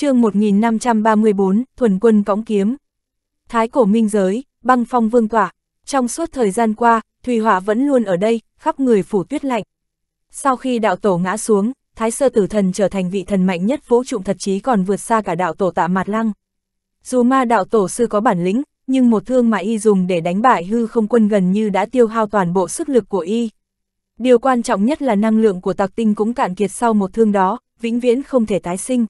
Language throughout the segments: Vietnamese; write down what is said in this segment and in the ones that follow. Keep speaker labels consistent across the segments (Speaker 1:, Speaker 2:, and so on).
Speaker 1: chương 1534, thuần quân cõng kiếm. Thái cổ minh giới, băng phong vương tỏa. Trong suốt thời gian qua, Thùy Hỏa vẫn luôn ở đây, khắp người phủ tuyết lạnh. Sau khi đạo tổ ngã xuống, Thái sơ tử thần trở thành vị thần mạnh nhất vũ trụng thật chí còn vượt xa cả đạo tổ tạ mạt lăng. Dù ma đạo tổ sư có bản lĩnh, nhưng một thương mà y dùng để đánh bại hư không quân gần như đã tiêu hao toàn bộ sức lực của y. Điều quan trọng nhất là năng lượng của tạc tinh cũng cạn kiệt sau một thương đó, vĩnh viễn không thể tái sinh.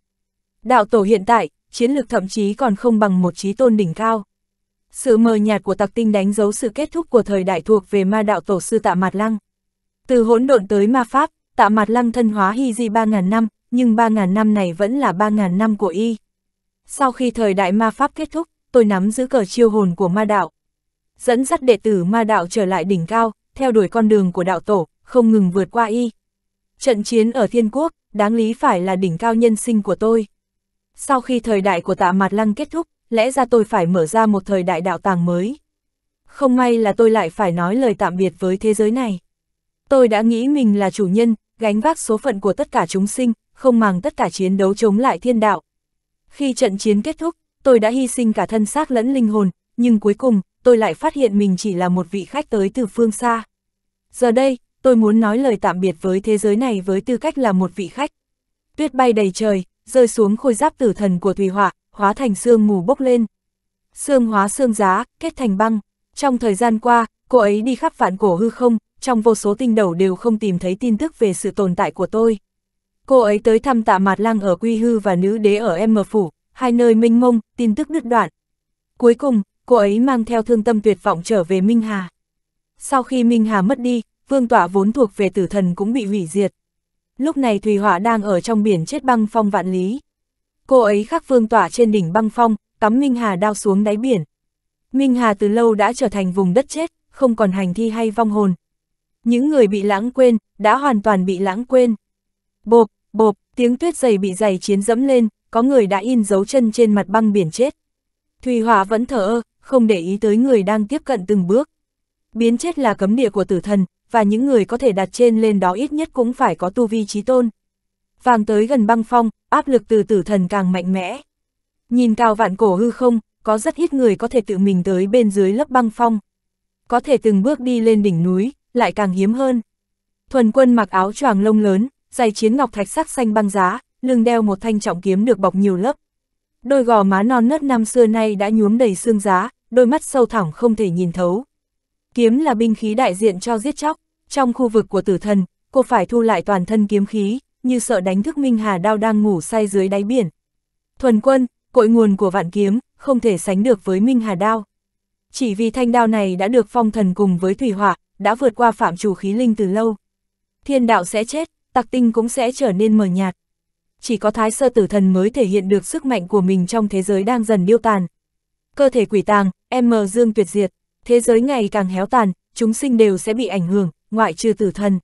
Speaker 1: Đạo tổ hiện tại, chiến lược thậm chí còn không bằng một trí tôn đỉnh cao. Sự mờ nhạt của tặc tinh đánh dấu sự kết thúc của thời đại thuộc về ma đạo tổ sư tạ mạt lăng. Từ hỗn độn tới ma pháp, tạ mạt lăng thân hóa hy di 3.000 năm, nhưng 3.000 năm này vẫn là 3.000 năm của y. Sau khi thời đại ma pháp kết thúc, tôi nắm giữ cờ chiêu hồn của ma đạo. Dẫn dắt đệ tử ma đạo trở lại đỉnh cao, theo đuổi con đường của đạo tổ, không ngừng vượt qua y. Trận chiến ở thiên quốc, đáng lý phải là đỉnh cao nhân sinh của tôi sau khi thời đại của tạ mạt lăng kết thúc, lẽ ra tôi phải mở ra một thời đại đạo tàng mới. Không may là tôi lại phải nói lời tạm biệt với thế giới này. Tôi đã nghĩ mình là chủ nhân, gánh vác số phận của tất cả chúng sinh, không màng tất cả chiến đấu chống lại thiên đạo. Khi trận chiến kết thúc, tôi đã hy sinh cả thân xác lẫn linh hồn, nhưng cuối cùng, tôi lại phát hiện mình chỉ là một vị khách tới từ phương xa. Giờ đây, tôi muốn nói lời tạm biệt với thế giới này với tư cách là một vị khách. Tuyết bay đầy trời, rơi xuống khôi giáp tử thần của Thùy Họa, hóa thành xương mù bốc lên. Xương hóa xương giá, kết thành băng. Trong thời gian qua, cô ấy đi khắp vạn cổ hư không, trong vô số tinh đầu đều không tìm thấy tin tức về sự tồn tại của tôi. Cô ấy tới thăm tạ mạt lăng ở Quy Hư và nữ đế ở M Phủ, hai nơi minh mông, tin tức đứt đoạn. Cuối cùng, cô ấy mang theo thương tâm tuyệt vọng trở về Minh Hà. Sau khi Minh Hà mất đi, vương tọa vốn thuộc về tử thần cũng bị hủy diệt lúc này Thùy Họa đang ở trong biển chết băng phong vạn lý. Cô ấy khắc vương tỏa trên đỉnh băng phong, cắm Minh Hà đao xuống đáy biển. Minh Hà từ lâu đã trở thành vùng đất chết, không còn hành thi hay vong hồn. Những người bị lãng quên, đã hoàn toàn bị lãng quên. Bộp, bộp, tiếng tuyết dày bị dày chiến dẫm lên, có người đã in dấu chân trên mặt băng biển chết. Thùy Hỏa vẫn thở ơ, không để ý tới người đang tiếp cận từng bước. Biến chết là cấm địa của tử thần, và những người có thể đặt trên lên đó ít nhất cũng phải có tu vi trí tôn. Vàng tới gần băng phong, áp lực từ tử thần càng mạnh mẽ. Nhìn cao vạn cổ hư không, có rất ít người có thể tự mình tới bên dưới lớp băng phong. Có thể từng bước đi lên đỉnh núi, lại càng hiếm hơn. Thuần quân mặc áo choàng lông lớn, giày chiến ngọc thạch sắc xanh băng giá, lưng đeo một thanh trọng kiếm được bọc nhiều lớp. Đôi gò má non nớt năm xưa nay đã nhuốm đầy xương giá, đôi mắt sâu thẳm không thể nhìn thấu. Kiếm là binh khí đại diện cho giết chóc trong khu vực của tử thần, cô phải thu lại toàn thân kiếm khí, như sợ đánh thức Minh Hà Đao đang ngủ say dưới đáy biển. Thuần quân, cội nguồn của vạn kiếm, không thể sánh được với Minh Hà Đao. Chỉ vì thanh đao này đã được phong thần cùng với thủy hỏa, đã vượt qua phạm chủ khí linh từ lâu. Thiên đạo sẽ chết, tặc tinh cũng sẽ trở nên mờ nhạt. Chỉ có thái sơ tử thần mới thể hiện được sức mạnh của mình trong thế giới đang dần điêu tàn. Cơ thể quỷ tàng, em mờ dương tuyệt diệt, thế giới ngày càng héo tàn, chúng sinh đều sẽ bị ảnh hưởng, ngoại trừ tử thần.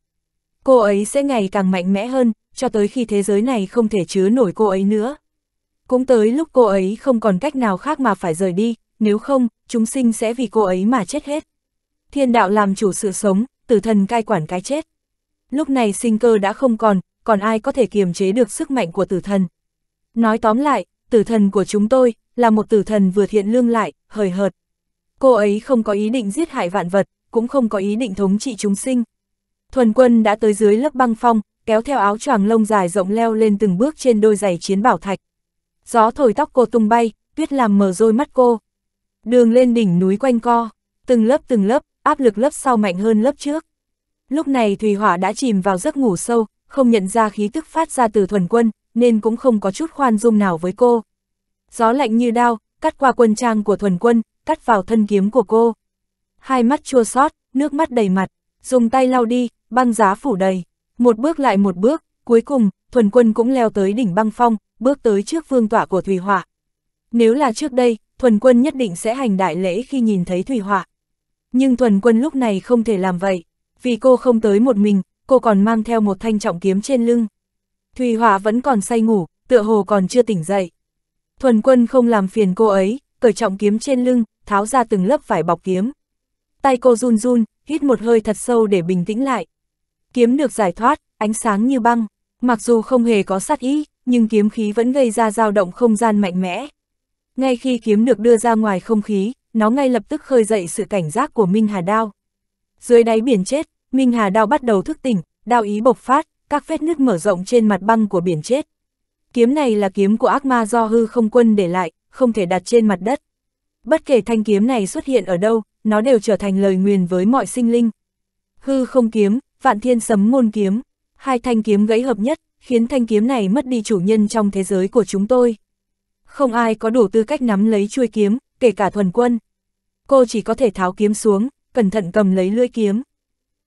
Speaker 1: Cô ấy sẽ ngày càng mạnh mẽ hơn, cho tới khi thế giới này không thể chứa nổi cô ấy nữa. Cũng tới lúc cô ấy không còn cách nào khác mà phải rời đi, nếu không, chúng sinh sẽ vì cô ấy mà chết hết. Thiên đạo làm chủ sự sống, tử thần cai quản cái chết. Lúc này sinh cơ đã không còn, còn ai có thể kiềm chế được sức mạnh của tử thần. Nói tóm lại, tử thần của chúng tôi là một tử thần vừa thiện lương lại, hời hợt. Cô ấy không có ý định giết hại vạn vật, cũng không có ý định thống trị chúng sinh. Thuần quân đã tới dưới lớp băng phong, kéo theo áo choàng lông dài rộng leo lên từng bước trên đôi giày chiến bảo thạch. Gió thổi tóc cô tung bay, tuyết làm mờ rôi mắt cô. Đường lên đỉnh núi quanh co, từng lớp từng lớp, áp lực lớp sau mạnh hơn lớp trước. Lúc này Thùy Hỏa đã chìm vào giấc ngủ sâu, không nhận ra khí tức phát ra từ thuần quân, nên cũng không có chút khoan dung nào với cô. Gió lạnh như đao, cắt qua quân trang của thuần quân, cắt vào thân kiếm của cô hai mắt chua xót, nước mắt đầy mặt, dùng tay lau đi, băng giá phủ đầy. Một bước lại một bước, cuối cùng, thuần quân cũng leo tới đỉnh băng phong, bước tới trước vương tỏa của Thủy Hỏa. Nếu là trước đây, thuần quân nhất định sẽ hành đại lễ khi nhìn thấy Thủy Hỏa. Nhưng thuần quân lúc này không thể làm vậy, vì cô không tới một mình, cô còn mang theo một thanh trọng kiếm trên lưng. Thủy Hỏa vẫn còn say ngủ, tựa hồ còn chưa tỉnh dậy. Thuần quân không làm phiền cô ấy, cởi trọng kiếm trên lưng, tháo ra từng lớp vải bọc kiếm, Tay cô run run, hít một hơi thật sâu để bình tĩnh lại. Kiếm được giải thoát, ánh sáng như băng, mặc dù không hề có sát ý, nhưng kiếm khí vẫn gây ra dao động không gian mạnh mẽ. Ngay khi kiếm được đưa ra ngoài không khí, nó ngay lập tức khơi dậy sự cảnh giác của Minh Hà Đao. Dưới đáy biển chết, Minh Hà Đao bắt đầu thức tỉnh, đao ý bộc phát, các vết nứt mở rộng trên mặt băng của biển chết. Kiếm này là kiếm của ác ma do hư không quân để lại, không thể đặt trên mặt đất. Bất kể thanh kiếm này xuất hiện ở đâu, nó đều trở thành lời nguyền với mọi sinh linh. Hư không kiếm, vạn thiên sấm ngôn kiếm, hai thanh kiếm gãy hợp nhất, khiến thanh kiếm này mất đi chủ nhân trong thế giới của chúng tôi. Không ai có đủ tư cách nắm lấy chuôi kiếm, kể cả thuần quân. Cô chỉ có thể tháo kiếm xuống, cẩn thận cầm lấy lưỡi kiếm.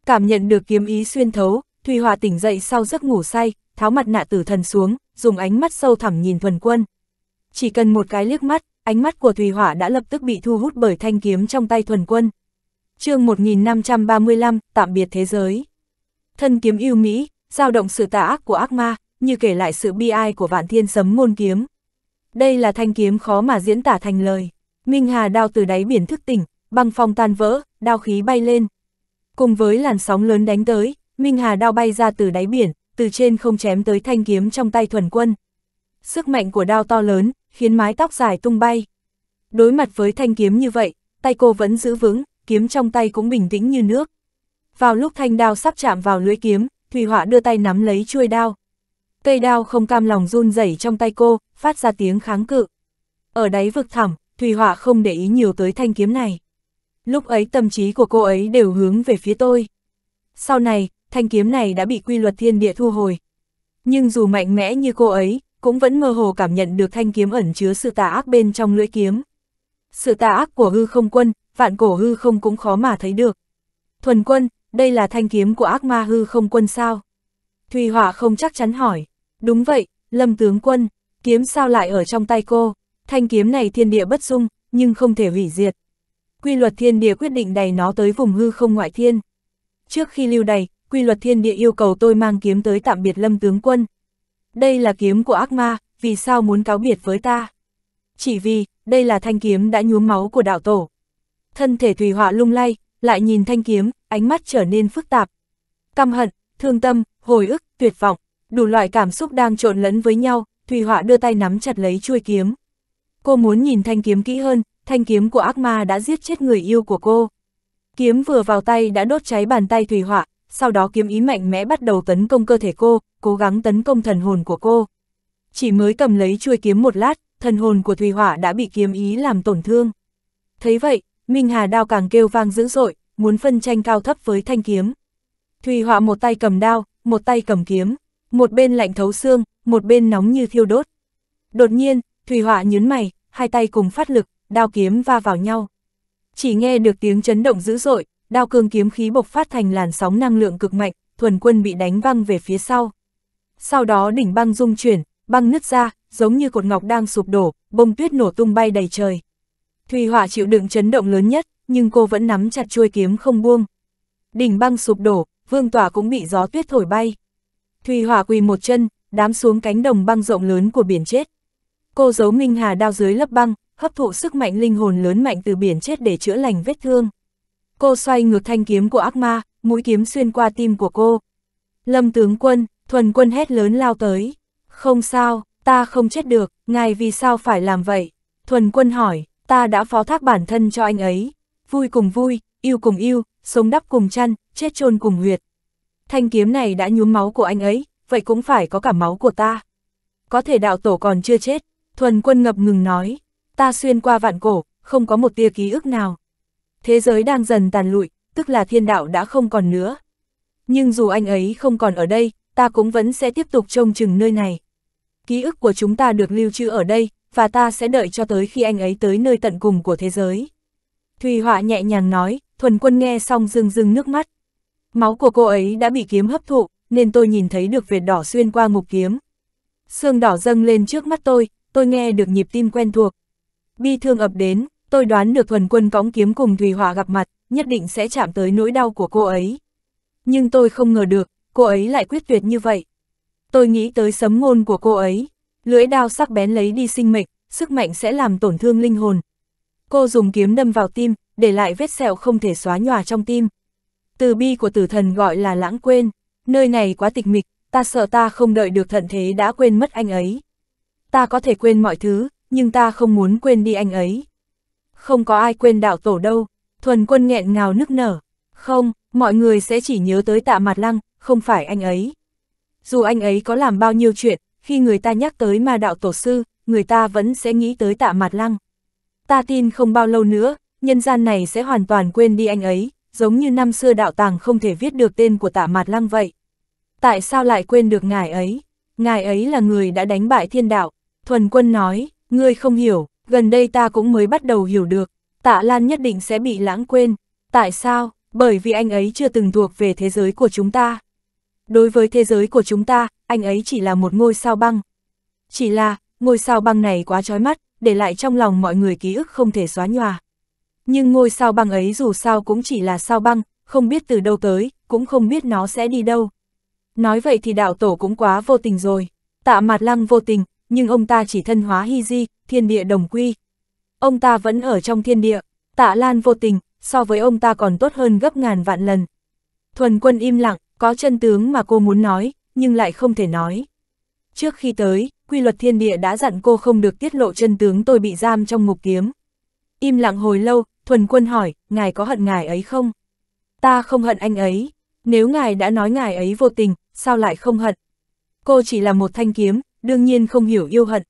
Speaker 1: Cảm nhận được kiếm ý xuyên thấu, Thùy Hòa tỉnh dậy sau giấc ngủ say, tháo mặt nạ tử thần xuống, dùng ánh mắt sâu thẳm nhìn thuần quân. Chỉ cần một cái liếc mắt, ánh mắt của Thùy Hỏa đã lập tức bị thu hút bởi thanh kiếm trong tay thuần quân. chương 1535, tạm biệt thế giới. Thân kiếm yêu Mỹ, dao động sự tà ác của ác ma, như kể lại sự bi ai của vạn thiên sấm môn kiếm. Đây là thanh kiếm khó mà diễn tả thành lời. Minh Hà đao từ đáy biển thức tỉnh, băng phong tan vỡ, đao khí bay lên. Cùng với làn sóng lớn đánh tới, Minh Hà đao bay ra từ đáy biển, từ trên không chém tới thanh kiếm trong tay thuần quân. Sức mạnh của đao to lớn, khiến mái tóc dài tung bay. Đối mặt với thanh kiếm như vậy, tay cô vẫn giữ vững, kiếm trong tay cũng bình tĩnh như nước. Vào lúc thanh đao sắp chạm vào lưỡi kiếm, Thủy Họa đưa tay nắm lấy chuôi đao. Cây đao không cam lòng run rẩy trong tay cô, phát ra tiếng kháng cự. Ở đáy vực thẳm, Thủy Họa không để ý nhiều tới thanh kiếm này. Lúc ấy tâm trí của cô ấy đều hướng về phía tôi. Sau này, thanh kiếm này đã bị quy luật thiên địa thu hồi. Nhưng dù mạnh mẽ như cô ấy, cũng vẫn mơ hồ cảm nhận được thanh kiếm ẩn chứa sự tà ác bên trong lưỡi kiếm. Sự tà ác của hư không quân, vạn cổ hư không cũng khó mà thấy được. Thuần quân, đây là thanh kiếm của ác ma hư không quân sao? Thùy Hỏa không chắc chắn hỏi. Đúng vậy, Lâm tướng quân, kiếm sao lại ở trong tay cô? Thanh kiếm này thiên địa bất dung, nhưng không thể hủy diệt. Quy luật thiên địa quyết định đầy nó tới vùng hư không ngoại thiên. Trước khi lưu đầy, quy luật thiên địa yêu cầu tôi mang kiếm tới tạm biệt Lâm tướng quân đây là kiếm của ác ma, vì sao muốn cáo biệt với ta? Chỉ vì, đây là thanh kiếm đã nhuốm máu của đạo tổ. Thân thể thủy Họa lung lay, lại nhìn thanh kiếm, ánh mắt trở nên phức tạp. Căm hận, thương tâm, hồi ức, tuyệt vọng, đủ loại cảm xúc đang trộn lẫn với nhau, thủy Họa đưa tay nắm chặt lấy chuôi kiếm. Cô muốn nhìn thanh kiếm kỹ hơn, thanh kiếm của ác ma đã giết chết người yêu của cô. Kiếm vừa vào tay đã đốt cháy bàn tay thủy Họa, sau đó kiếm ý mạnh mẽ bắt đầu tấn công cơ thể cô, cố gắng tấn công thần hồn của cô. Chỉ mới cầm lấy chuôi kiếm một lát, thần hồn của Thùy Hỏa đã bị kiếm ý làm tổn thương. Thấy vậy, Minh Hà đao càng kêu vang dữ dội, muốn phân tranh cao thấp với thanh kiếm. Thùy Hỏa một tay cầm đao, một tay cầm kiếm, một bên lạnh thấu xương, một bên nóng như thiêu đốt. Đột nhiên, Thùy Hỏa nhớn mày, hai tay cùng phát lực, đao kiếm va vào nhau. Chỉ nghe được tiếng chấn động dữ dội, đao cương kiếm khí bộc phát thành làn sóng năng lượng cực mạnh, thuần quân bị đánh văng về phía sau. Sau đó đỉnh băng rung chuyển, băng nứt ra, giống như cột ngọc đang sụp đổ, bông tuyết nổ tung bay đầy trời. Thùy Hỏa chịu đựng chấn động lớn nhất, nhưng cô vẫn nắm chặt chuôi kiếm không buông. Đỉnh băng sụp đổ, vương tỏa cũng bị gió tuyết thổi bay. Thùy Hỏa quỳ một chân, đám xuống cánh đồng băng rộng lớn của biển chết. Cô giấu Minh Hà đao dưới lớp băng, hấp thụ sức mạnh linh hồn lớn mạnh từ biển chết để chữa lành vết thương. Cô xoay ngược thanh kiếm của ác ma, mũi kiếm xuyên qua tim của cô. Lâm tướng quân, thuần quân hét lớn lao tới. Không sao, ta không chết được, ngài vì sao phải làm vậy? Thuần quân hỏi, ta đã phó thác bản thân cho anh ấy. Vui cùng vui, yêu cùng yêu, sống đắp cùng chăn, chết chôn cùng huyệt. Thanh kiếm này đã nhuốm máu của anh ấy, vậy cũng phải có cả máu của ta. Có thể đạo tổ còn chưa chết, thuần quân ngập ngừng nói. Ta xuyên qua vạn cổ, không có một tia ký ức nào, thế giới đang dần tàn lụi, tức là thiên đạo đã không còn nữa. Nhưng dù anh ấy không còn ở đây, ta cũng vẫn sẽ tiếp tục trông chừng nơi này. Ký ức của chúng ta được lưu trữ ở đây, và ta sẽ đợi cho tới khi anh ấy tới nơi tận cùng của thế giới. Thùy Họa nhẹ nhàng nói, thuần quân nghe xong rưng rưng nước mắt. Máu của cô ấy đã bị kiếm hấp thụ, nên tôi nhìn thấy được vệt đỏ xuyên qua ngục kiếm. Sương đỏ dâng lên trước mắt tôi, tôi nghe được nhịp tim quen thuộc. Bi thương ập đến, tôi đoán được thuần quân cõng kiếm cùng Thùy Hỏa gặp mặt, nhất định sẽ chạm tới nỗi đau của cô ấy. Nhưng tôi không ngờ được, cô ấy lại quyết tuyệt như vậy. Tôi nghĩ tới sấm ngôn của cô ấy, lưỡi đao sắc bén lấy đi sinh mệnh, sức mạnh sẽ làm tổn thương linh hồn. Cô dùng kiếm đâm vào tim, để lại vết sẹo không thể xóa nhòa trong tim. Từ bi của tử thần gọi là lãng quên, nơi này quá tịch mịch, ta sợ ta không đợi được thận thế đã quên mất anh ấy. Ta có thể quên mọi thứ, nhưng ta không muốn quên đi anh ấy không có ai quên đạo tổ đâu, thuần quân nghẹn ngào nức nở, không, mọi người sẽ chỉ nhớ tới tạ mặt lăng, không phải anh ấy. Dù anh ấy có làm bao nhiêu chuyện, khi người ta nhắc tới ma đạo tổ sư, người ta vẫn sẽ nghĩ tới tạ mặt lăng. Ta tin không bao lâu nữa, nhân gian này sẽ hoàn toàn quên đi anh ấy, giống như năm xưa đạo tàng không thể viết được tên của tạ mặt lăng vậy. Tại sao lại quên được ngài ấy? Ngài ấy là người đã đánh bại thiên đạo. Thuần quân nói, ngươi không hiểu, gần đây ta cũng mới bắt đầu hiểu được, tạ Lan nhất định sẽ bị lãng quên. Tại sao? Bởi vì anh ấy chưa từng thuộc về thế giới của chúng ta. Đối với thế giới của chúng ta, anh ấy chỉ là một ngôi sao băng. Chỉ là, ngôi sao băng này quá trói mắt, để lại trong lòng mọi người ký ức không thể xóa nhòa. Nhưng ngôi sao băng ấy dù sao cũng chỉ là sao băng, không biết từ đâu tới, cũng không biết nó sẽ đi đâu. Nói vậy thì đạo tổ cũng quá vô tình rồi. Tạ mặt lăng vô tình, nhưng ông ta chỉ thân hóa hy di, thiên địa đồng quy. Ông ta vẫn ở trong thiên địa, tạ lan vô tình, so với ông ta còn tốt hơn gấp ngàn vạn lần. Thuần quân im lặng, có chân tướng mà cô muốn nói, nhưng lại không thể nói. Trước khi tới, quy luật thiên địa đã dặn cô không được tiết lộ chân tướng tôi bị giam trong ngục kiếm. Im lặng hồi lâu, thuần quân hỏi, ngài có hận ngài ấy không? Ta không hận anh ấy. Nếu ngài đã nói ngài ấy vô tình, sao lại không hận? Cô chỉ là một thanh kiếm, đương nhiên không hiểu yêu hận.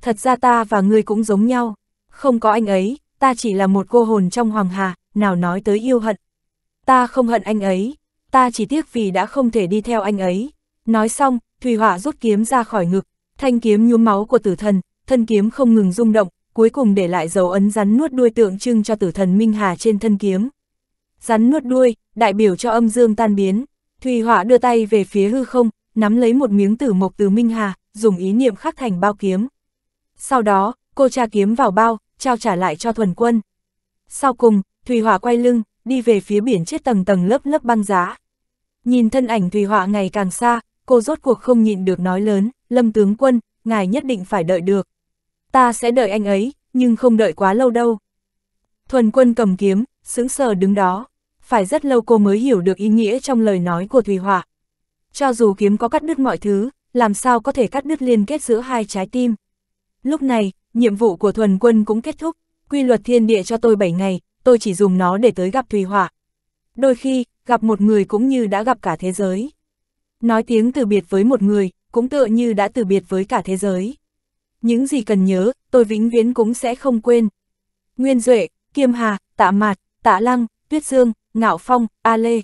Speaker 1: Thật ra ta và ngươi cũng giống nhau, không có anh ấy, ta chỉ là một cô hồn trong hoàng hà, nào nói tới yêu hận. Ta không hận anh ấy, ta chỉ tiếc vì đã không thể đi theo anh ấy. Nói xong, Thùy Hỏa rút kiếm ra khỏi ngực, thanh kiếm nhuốm máu của tử thần, thân kiếm không ngừng rung động, cuối cùng để lại dấu ấn rắn nuốt đuôi tượng trưng cho tử thần Minh Hà trên thân kiếm. Rắn nuốt đuôi, đại biểu cho âm dương tan biến. Thùy Hỏa đưa tay về phía hư không, nắm lấy một miếng tử mộc từ Minh Hà, dùng ý niệm khắc thành bao kiếm. Sau đó, cô tra kiếm vào bao, trao trả lại cho thuần quân. Sau cùng, Thùy Hỏa quay lưng, đi về phía biển chết tầng tầng lớp lớp băng giá. Nhìn thân ảnh Thùy Hỏa ngày càng xa, cô rốt cuộc không nhịn được nói lớn, Lâm tướng quân, ngài nhất định phải đợi được. Ta sẽ đợi anh ấy, nhưng không đợi quá lâu đâu. Thuần quân cầm kiếm, sững sờ đứng đó. Phải rất lâu cô mới hiểu được ý nghĩa trong lời nói của Thùy Hỏa. Cho dù kiếm có cắt đứt mọi thứ, làm sao có thể cắt đứt liên kết giữa hai trái tim. Lúc này, nhiệm vụ của thuần quân cũng kết thúc, quy luật thiên địa cho tôi 7 ngày, tôi chỉ dùng nó để tới gặp Thùy Hỏa. Đôi khi, gặp một người cũng như đã gặp cả thế giới. Nói tiếng từ biệt với một người, cũng tựa như đã từ biệt với cả thế giới. Những gì cần nhớ, tôi vĩnh viễn cũng sẽ không quên. Nguyên Duệ, Kiêm Hà, Tạ Mạt, Tạ Lăng, Tuyết Dương, Ngạo Phong, A Lê.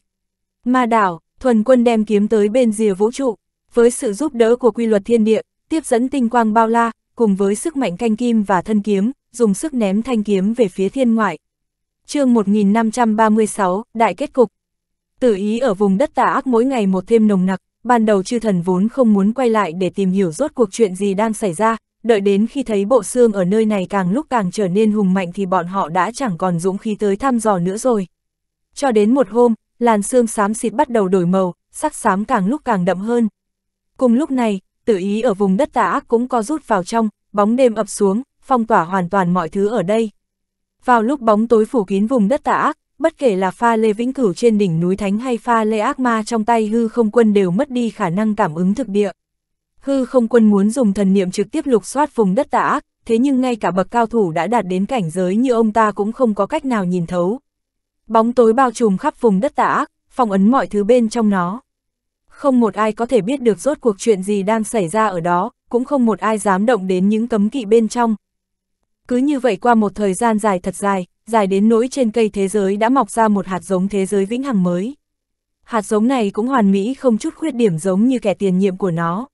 Speaker 1: Ma Đảo, thuần quân đem kiếm tới bên rìa vũ trụ với sự giúp đỡ của quy luật thiên địa, tiếp dẫn tinh quang bao la, cùng với sức mạnh canh kim và thân kiếm, dùng sức ném thanh kiếm về phía thiên ngoại. chương 1536, Đại kết cục Tử ý ở vùng đất tà ác mỗi ngày một thêm nồng nặc, ban đầu chư thần vốn không muốn quay lại để tìm hiểu rốt cuộc chuyện gì đang xảy ra, đợi đến khi thấy bộ xương ở nơi này càng lúc càng trở nên hùng mạnh thì bọn họ đã chẳng còn dũng khí tới thăm dò nữa rồi. Cho đến một hôm, làn xương xám xịt bắt đầu đổi màu, sắc xám càng lúc càng đậm hơn, Cùng lúc này, tự ý ở vùng đất tà ác cũng co rút vào trong, bóng đêm ập xuống, phong tỏa hoàn toàn mọi thứ ở đây. Vào lúc bóng tối phủ kín vùng đất tà ác, bất kể là pha lê vĩnh cửu trên đỉnh núi thánh hay pha lê ác ma trong tay hư không quân đều mất đi khả năng cảm ứng thực địa. Hư không quân muốn dùng thần niệm trực tiếp lục soát vùng đất tà ác, thế nhưng ngay cả bậc cao thủ đã đạt đến cảnh giới như ông ta cũng không có cách nào nhìn thấu. Bóng tối bao trùm khắp vùng đất tà ác, phong ấn mọi thứ bên trong nó không một ai có thể biết được rốt cuộc chuyện gì đang xảy ra ở đó, cũng không một ai dám động đến những cấm kỵ bên trong. Cứ như vậy qua một thời gian dài thật dài, dài đến nỗi trên cây thế giới đã mọc ra một hạt giống thế giới vĩnh hằng mới. Hạt giống này cũng hoàn mỹ không chút khuyết điểm giống như kẻ tiền nhiệm của nó.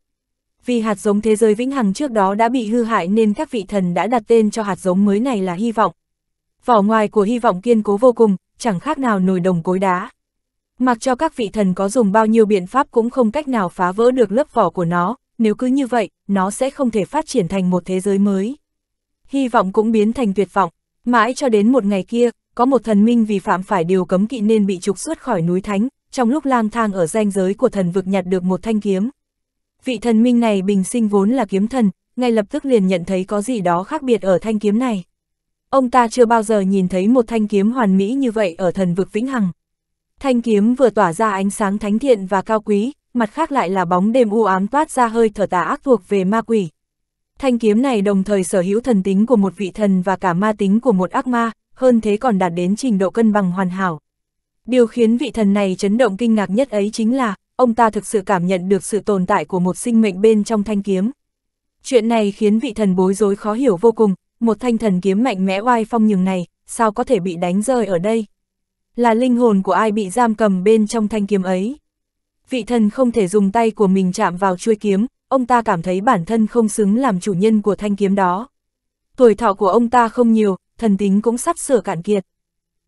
Speaker 1: Vì hạt giống thế giới vĩnh hằng trước đó đã bị hư hại nên các vị thần đã đặt tên cho hạt giống mới này là hy vọng. Vỏ ngoài của hy vọng kiên cố vô cùng, chẳng khác nào nồi đồng cối đá mặc cho các vị thần có dùng bao nhiêu biện pháp cũng không cách nào phá vỡ được lớp vỏ của nó, nếu cứ như vậy, nó sẽ không thể phát triển thành một thế giới mới. Hy vọng cũng biến thành tuyệt vọng, mãi cho đến một ngày kia, có một thần minh vì phạm phải điều cấm kỵ nên bị trục xuất khỏi núi Thánh, trong lúc lang thang ở ranh giới của thần vực nhặt được một thanh kiếm. Vị thần minh này bình sinh vốn là kiếm thần, ngay lập tức liền nhận thấy có gì đó khác biệt ở thanh kiếm này. Ông ta chưa bao giờ nhìn thấy một thanh kiếm hoàn mỹ như vậy ở thần vực vĩnh hằng. Thanh kiếm vừa tỏa ra ánh sáng thánh thiện và cao quý, mặt khác lại là bóng đêm u ám toát ra hơi thở tà ác thuộc về ma quỷ. Thanh kiếm này đồng thời sở hữu thần tính của một vị thần và cả ma tính của một ác ma, hơn thế còn đạt đến trình độ cân bằng hoàn hảo. Điều khiến vị thần này chấn động kinh ngạc nhất ấy chính là, ông ta thực sự cảm nhận được sự tồn tại của một sinh mệnh bên trong thanh kiếm. Chuyện này khiến vị thần bối rối khó hiểu vô cùng, một thanh thần kiếm mạnh mẽ oai phong nhường này, sao có thể bị đánh rơi ở đây? Là linh hồn của ai bị giam cầm bên trong thanh kiếm ấy. Vị thần không thể dùng tay của mình chạm vào chuôi kiếm, ông ta cảm thấy bản thân không xứng làm chủ nhân của thanh kiếm đó. Tuổi thọ của ông ta không nhiều, thần tính cũng sắp sửa cạn kiệt.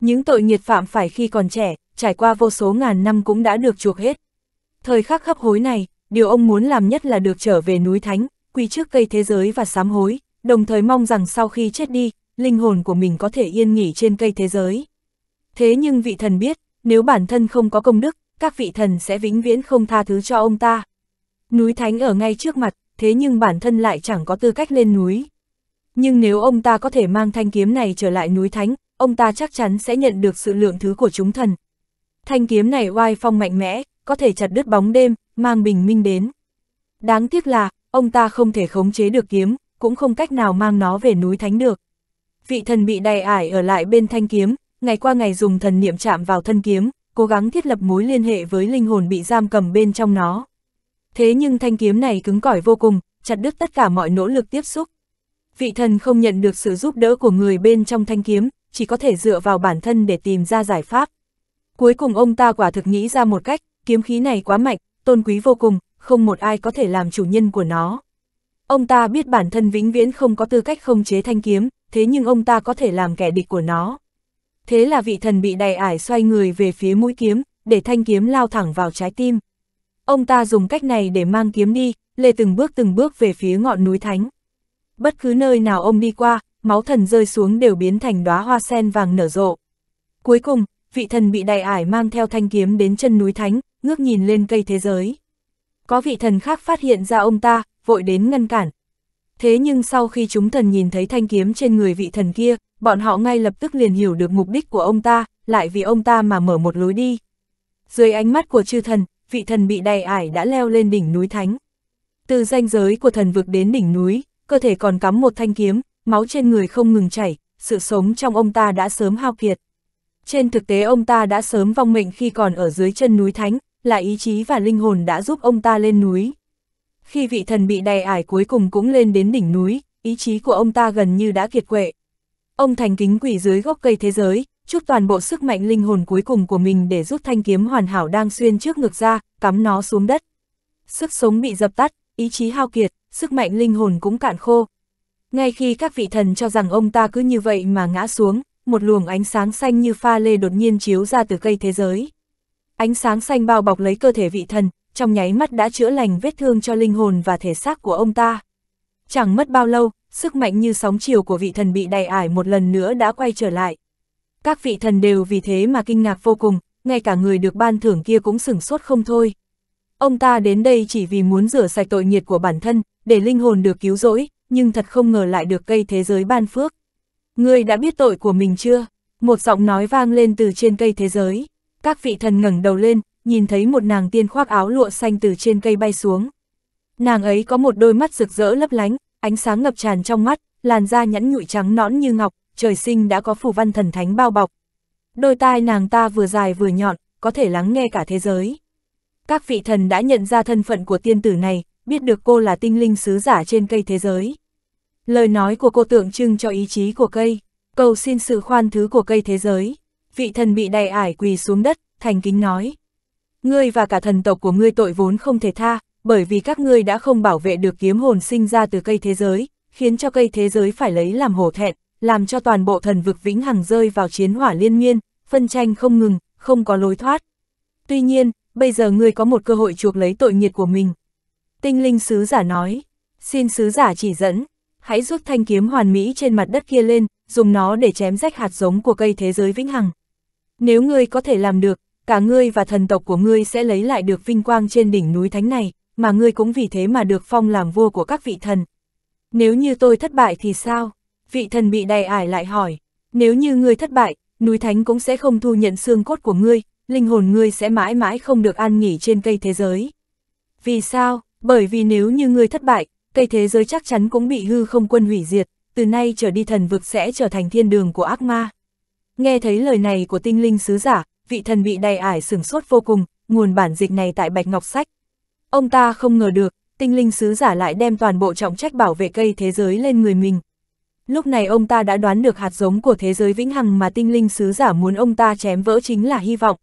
Speaker 1: Những tội nghiệt phạm phải khi còn trẻ, trải qua vô số ngàn năm cũng đã được chuộc hết. Thời khắc hấp hối này, điều ông muốn làm nhất là được trở về núi Thánh, quy trước cây thế giới và sám hối, đồng thời mong rằng sau khi chết đi, linh hồn của mình có thể yên nghỉ trên cây thế giới thế nhưng vị thần biết, nếu bản thân không có công đức, các vị thần sẽ vĩnh viễn không tha thứ cho ông ta. Núi Thánh ở ngay trước mặt, thế nhưng bản thân lại chẳng có tư cách lên núi. Nhưng nếu ông ta có thể mang thanh kiếm này trở lại núi Thánh, ông ta chắc chắn sẽ nhận được sự lượng thứ của chúng thần. Thanh kiếm này oai phong mạnh mẽ, có thể chặt đứt bóng đêm, mang bình minh đến. Đáng tiếc là, ông ta không thể khống chế được kiếm, cũng không cách nào mang nó về núi Thánh được. Vị thần bị đầy ải ở lại bên thanh kiếm, ngày qua ngày dùng thần niệm chạm vào thân kiếm, cố gắng thiết lập mối liên hệ với linh hồn bị giam cầm bên trong nó. Thế nhưng thanh kiếm này cứng cỏi vô cùng, chặt đứt tất cả mọi nỗ lực tiếp xúc. Vị thần không nhận được sự giúp đỡ của người bên trong thanh kiếm, chỉ có thể dựa vào bản thân để tìm ra giải pháp. Cuối cùng ông ta quả thực nghĩ ra một cách, kiếm khí này quá mạnh, tôn quý vô cùng, không một ai có thể làm chủ nhân của nó. Ông ta biết bản thân vĩnh viễn không có tư cách không chế thanh kiếm, thế nhưng ông ta có thể làm kẻ địch của nó thế là vị thần bị đầy ải xoay người về phía mũi kiếm, để thanh kiếm lao thẳng vào trái tim. Ông ta dùng cách này để mang kiếm đi, lê từng bước từng bước về phía ngọn núi thánh. Bất cứ nơi nào ông đi qua, máu thần rơi xuống đều biến thành đóa hoa sen vàng nở rộ. Cuối cùng, vị thần bị đầy ải mang theo thanh kiếm đến chân núi thánh, ngước nhìn lên cây thế giới. Có vị thần khác phát hiện ra ông ta, vội đến ngăn cản. Thế nhưng sau khi chúng thần nhìn thấy thanh kiếm trên người vị thần kia, bọn họ ngay lập tức liền hiểu được mục đích của ông ta, lại vì ông ta mà mở một lối đi. Dưới ánh mắt của chư thần, vị thần bị đầy ải đã leo lên đỉnh núi thánh. Từ ranh giới của thần vực đến đỉnh núi, cơ thể còn cắm một thanh kiếm, máu trên người không ngừng chảy, sự sống trong ông ta đã sớm hao kiệt. Trên thực tế ông ta đã sớm vong mệnh khi còn ở dưới chân núi thánh, là ý chí và linh hồn đã giúp ông ta lên núi. Khi vị thần bị đầy ải cuối cùng cũng lên đến đỉnh núi, ý chí của ông ta gần như đã kiệt quệ, Ông thành kính quỷ dưới gốc cây thế giới, chúc toàn bộ sức mạnh linh hồn cuối cùng của mình để rút thanh kiếm hoàn hảo đang xuyên trước ngực ra, cắm nó xuống đất. Sức sống bị dập tắt, ý chí hao kiệt, sức mạnh linh hồn cũng cạn khô. Ngay khi các vị thần cho rằng ông ta cứ như vậy mà ngã xuống, một luồng ánh sáng xanh như pha lê đột nhiên chiếu ra từ cây thế giới. Ánh sáng xanh bao bọc lấy cơ thể vị thần, trong nháy mắt đã chữa lành vết thương cho linh hồn và thể xác của ông ta. Chẳng mất bao lâu, sức mạnh như sóng chiều của vị thần bị đầy ải một lần nữa đã quay trở lại. Các vị thần đều vì thế mà kinh ngạc vô cùng, ngay cả người được ban thưởng kia cũng sửng sốt không thôi. Ông ta đến đây chỉ vì muốn rửa sạch tội nghiệp của bản thân, để linh hồn được cứu rỗi, nhưng thật không ngờ lại được cây thế giới ban phước. Ngươi đã biết tội của mình chưa? Một giọng nói vang lên từ trên cây thế giới. Các vị thần ngẩng đầu lên, nhìn thấy một nàng tiên khoác áo lụa xanh từ trên cây bay xuống. Nàng ấy có một đôi mắt rực rỡ lấp lánh, ánh sáng ngập tràn trong mắt, làn da nhẵn nhụi trắng nõn như ngọc, trời sinh đã có phù văn thần thánh bao bọc. Đôi tai nàng ta vừa dài vừa nhọn, có thể lắng nghe cả thế giới. Các vị thần đã nhận ra thân phận của tiên tử này, biết được cô là tinh linh sứ giả trên cây thế giới. Lời nói của cô tượng trưng cho ý chí của cây, cầu xin sự khoan thứ của cây thế giới. Vị thần bị đầy ải quỳ xuống đất, thành kính nói. Ngươi và cả thần tộc của ngươi tội vốn không thể tha, bởi vì các ngươi đã không bảo vệ được kiếm hồn sinh ra từ cây thế giới, khiến cho cây thế giới phải lấy làm hổ thẹn, làm cho toàn bộ thần vực vĩnh hằng rơi vào chiến hỏa liên miên, phân tranh không ngừng, không có lối thoát. Tuy nhiên, bây giờ ngươi có một cơ hội chuộc lấy tội nghiệt của mình. Tinh linh sứ giả nói, xin sứ giả chỉ dẫn, hãy rút thanh kiếm hoàn mỹ trên mặt đất kia lên, dùng nó để chém rách hạt giống của cây thế giới vĩnh hằng. Nếu ngươi có thể làm được, cả ngươi và thần tộc của ngươi sẽ lấy lại được vinh quang trên đỉnh núi thánh này mà ngươi cũng vì thế mà được phong làm vua của các vị thần. Nếu như tôi thất bại thì sao? Vị thần bị đầy ải lại hỏi, nếu như ngươi thất bại, núi thánh cũng sẽ không thu nhận xương cốt của ngươi, linh hồn ngươi sẽ mãi mãi không được an nghỉ trên cây thế giới. Vì sao? Bởi vì nếu như ngươi thất bại, cây thế giới chắc chắn cũng bị hư không quân hủy diệt, từ nay trở đi thần vực sẽ trở thành thiên đường của ác ma. Nghe thấy lời này của tinh linh sứ giả, vị thần bị đầy ải sửng sốt vô cùng, nguồn bản dịch này tại Bạch Ngọc Sách. Ông ta không ngờ được, tinh linh sứ giả lại đem toàn bộ trọng trách bảo vệ cây thế giới lên người mình. Lúc này ông ta đã đoán được hạt giống của thế giới vĩnh hằng mà tinh linh sứ giả muốn ông ta chém vỡ chính là hy vọng.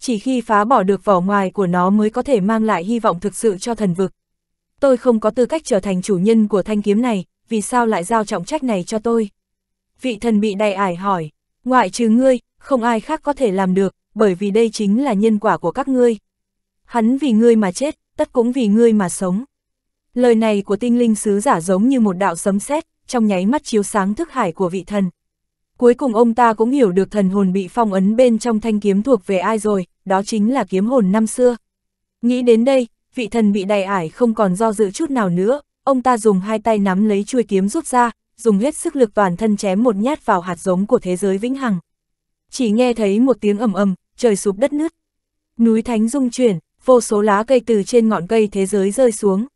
Speaker 1: Chỉ khi phá bỏ được vỏ ngoài của nó mới có thể mang lại hy vọng thực sự cho thần vực. Tôi không có tư cách trở thành chủ nhân của thanh kiếm này, vì sao lại giao trọng trách này cho tôi? Vị thần bị đầy ải hỏi, ngoại trừ ngươi, không ai khác có thể làm được, bởi vì đây chính là nhân quả của các ngươi. Hắn vì ngươi mà chết, tất cũng vì ngươi mà sống. Lời này của tinh linh sứ giả giống như một đạo sấm sét, trong nháy mắt chiếu sáng thức hải của vị thần. Cuối cùng ông ta cũng hiểu được thần hồn bị phong ấn bên trong thanh kiếm thuộc về ai rồi, đó chính là kiếm hồn năm xưa. Nghĩ đến đây, vị thần bị đầy ải không còn do dự chút nào nữa, ông ta dùng hai tay nắm lấy chuôi kiếm rút ra, dùng hết sức lực toàn thân chém một nhát vào hạt giống của thế giới vĩnh hằng. Chỉ nghe thấy một tiếng ầm ầm, trời sụp đất nứt. Núi thánh rung chuyển, vô số lá cây từ trên ngọn cây thế giới rơi xuống.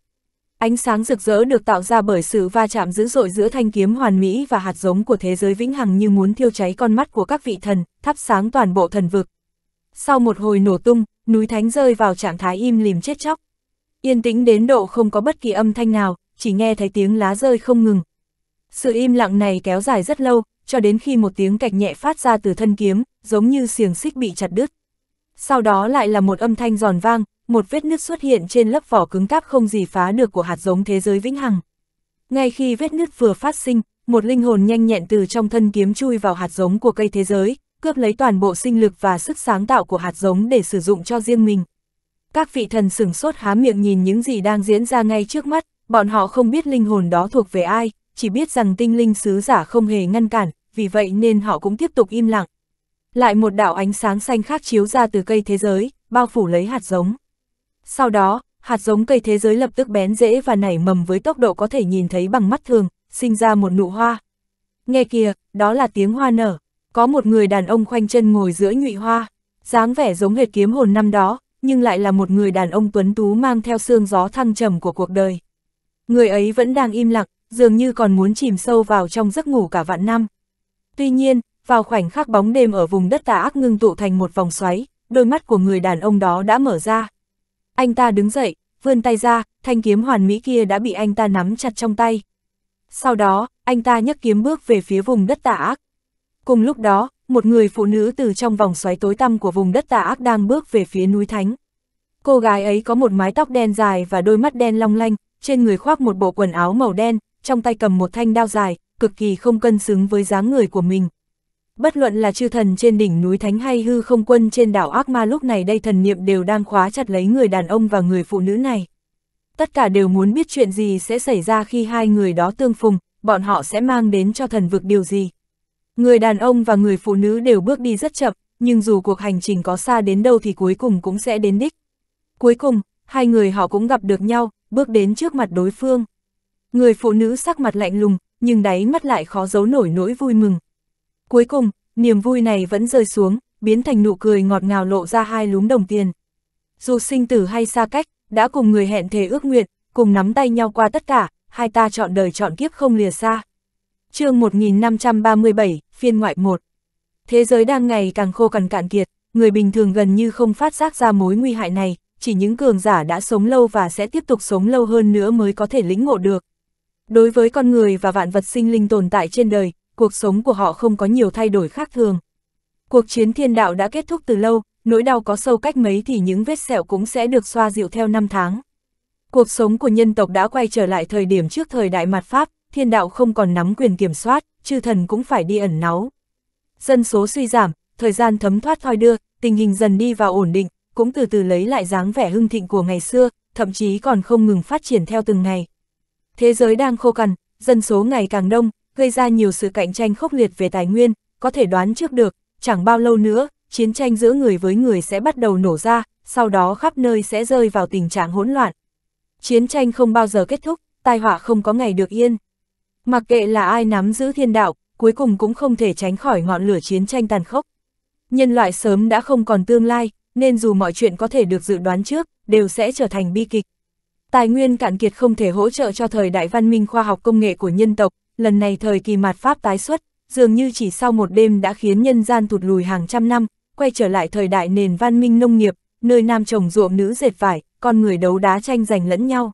Speaker 1: Ánh sáng rực rỡ được tạo ra bởi sự va chạm dữ dội giữa thanh kiếm hoàn mỹ và hạt giống của thế giới vĩnh hằng như muốn thiêu cháy con mắt của các vị thần, thắp sáng toàn bộ thần vực. Sau một hồi nổ tung, núi thánh rơi vào trạng thái im lìm chết chóc. Yên tĩnh đến độ không có bất kỳ âm thanh nào, chỉ nghe thấy tiếng lá rơi không ngừng. Sự im lặng này kéo dài rất lâu, cho đến khi một tiếng cạch nhẹ phát ra từ thân kiếm, giống như xiềng xích bị chặt đứt. Sau đó lại là một âm thanh giòn vang, một vết nứt xuất hiện trên lớp vỏ cứng cáp không gì phá được của hạt giống thế giới vĩnh hằng. Ngay khi vết nứt vừa phát sinh, một linh hồn nhanh nhẹn từ trong thân kiếm chui vào hạt giống của cây thế giới, cướp lấy toàn bộ sinh lực và sức sáng tạo của hạt giống để sử dụng cho riêng mình. Các vị thần sửng sốt há miệng nhìn những gì đang diễn ra ngay trước mắt, bọn họ không biết linh hồn đó thuộc về ai, chỉ biết rằng tinh linh sứ giả không hề ngăn cản, vì vậy nên họ cũng tiếp tục im lặng lại một đạo ánh sáng xanh khác chiếu ra từ cây thế giới, bao phủ lấy hạt giống. Sau đó, hạt giống cây thế giới lập tức bén rễ và nảy mầm với tốc độ có thể nhìn thấy bằng mắt thường, sinh ra một nụ hoa. Nghe kìa, đó là tiếng hoa nở. Có một người đàn ông khoanh chân ngồi giữa nhụy hoa, dáng vẻ giống hệt kiếm hồn năm đó, nhưng lại là một người đàn ông tuấn tú mang theo sương gió thăng trầm của cuộc đời. Người ấy vẫn đang im lặng, dường như còn muốn chìm sâu vào trong giấc ngủ cả vạn năm. Tuy nhiên, vào khoảnh khắc bóng đêm ở vùng đất tà ác ngưng tụ thành một vòng xoáy, đôi mắt của người đàn ông đó đã mở ra. Anh ta đứng dậy, vươn tay ra, thanh kiếm hoàn mỹ kia đã bị anh ta nắm chặt trong tay. Sau đó, anh ta nhấc kiếm bước về phía vùng đất tà ác. Cùng lúc đó, một người phụ nữ từ trong vòng xoáy tối tăm của vùng đất tà ác đang bước về phía núi Thánh. Cô gái ấy có một mái tóc đen dài và đôi mắt đen long lanh, trên người khoác một bộ quần áo màu đen, trong tay cầm một thanh đao dài, cực kỳ không cân xứng với dáng người của mình. Bất luận là chư thần trên đỉnh núi Thánh hay hư không quân trên đảo Ác Ma lúc này đây thần niệm đều đang khóa chặt lấy người đàn ông và người phụ nữ này. Tất cả đều muốn biết chuyện gì sẽ xảy ra khi hai người đó tương phùng, bọn họ sẽ mang đến cho thần vực điều gì. Người đàn ông và người phụ nữ đều bước đi rất chậm, nhưng dù cuộc hành trình có xa đến đâu thì cuối cùng cũng sẽ đến đích. Cuối cùng, hai người họ cũng gặp được nhau, bước đến trước mặt đối phương. Người phụ nữ sắc mặt lạnh lùng, nhưng đáy mắt lại khó giấu nổi nỗi vui mừng, Cuối cùng, niềm vui này vẫn rơi xuống, biến thành nụ cười ngọt ngào lộ ra hai lúm đồng tiền. Dù sinh tử hay xa cách, đã cùng người hẹn thề ước nguyện, cùng nắm tay nhau qua tất cả, hai ta chọn đời chọn kiếp không lìa xa. chương 1537, phiên ngoại 1 Thế giới đang ngày càng khô cằn cạn kiệt, người bình thường gần như không phát giác ra mối nguy hại này, chỉ những cường giả đã sống lâu và sẽ tiếp tục sống lâu hơn nữa mới có thể lĩnh ngộ được. Đối với con người và vạn vật sinh linh tồn tại trên đời, cuộc sống của họ không có nhiều thay đổi khác thường. Cuộc chiến thiên đạo đã kết thúc từ lâu, nỗi đau có sâu cách mấy thì những vết sẹo cũng sẽ được xoa dịu theo năm tháng. Cuộc sống của nhân tộc đã quay trở lại thời điểm trước thời đại mặt Pháp, thiên đạo không còn nắm quyền kiểm soát, chư thần cũng phải đi ẩn náu. Dân số suy giảm, thời gian thấm thoát thoi đưa, tình hình dần đi vào ổn định, cũng từ từ lấy lại dáng vẻ hưng thịnh của ngày xưa, thậm chí còn không ngừng phát triển theo từng ngày. Thế giới đang khô cằn, dân số ngày càng đông, gây ra nhiều sự cạnh tranh khốc liệt về tài nguyên, có thể đoán trước được, chẳng bao lâu nữa, chiến tranh giữa người với người sẽ bắt đầu nổ ra, sau đó khắp nơi sẽ rơi vào tình trạng hỗn loạn. Chiến tranh không bao giờ kết thúc, tai họa không có ngày được yên. Mặc kệ là ai nắm giữ thiên đạo, cuối cùng cũng không thể tránh khỏi ngọn lửa chiến tranh tàn khốc. Nhân loại sớm đã không còn tương lai, nên dù mọi chuyện có thể được dự đoán trước, đều sẽ trở thành bi kịch. Tài nguyên cạn kiệt không thể hỗ trợ cho thời đại văn minh khoa học công nghệ của nhân tộc, lần này thời kỳ mạt Pháp tái xuất, dường như chỉ sau một đêm đã khiến nhân gian thụt lùi hàng trăm năm, quay trở lại thời đại nền văn minh nông nghiệp, nơi nam trồng ruộng nữ dệt vải, con người đấu đá tranh giành lẫn nhau.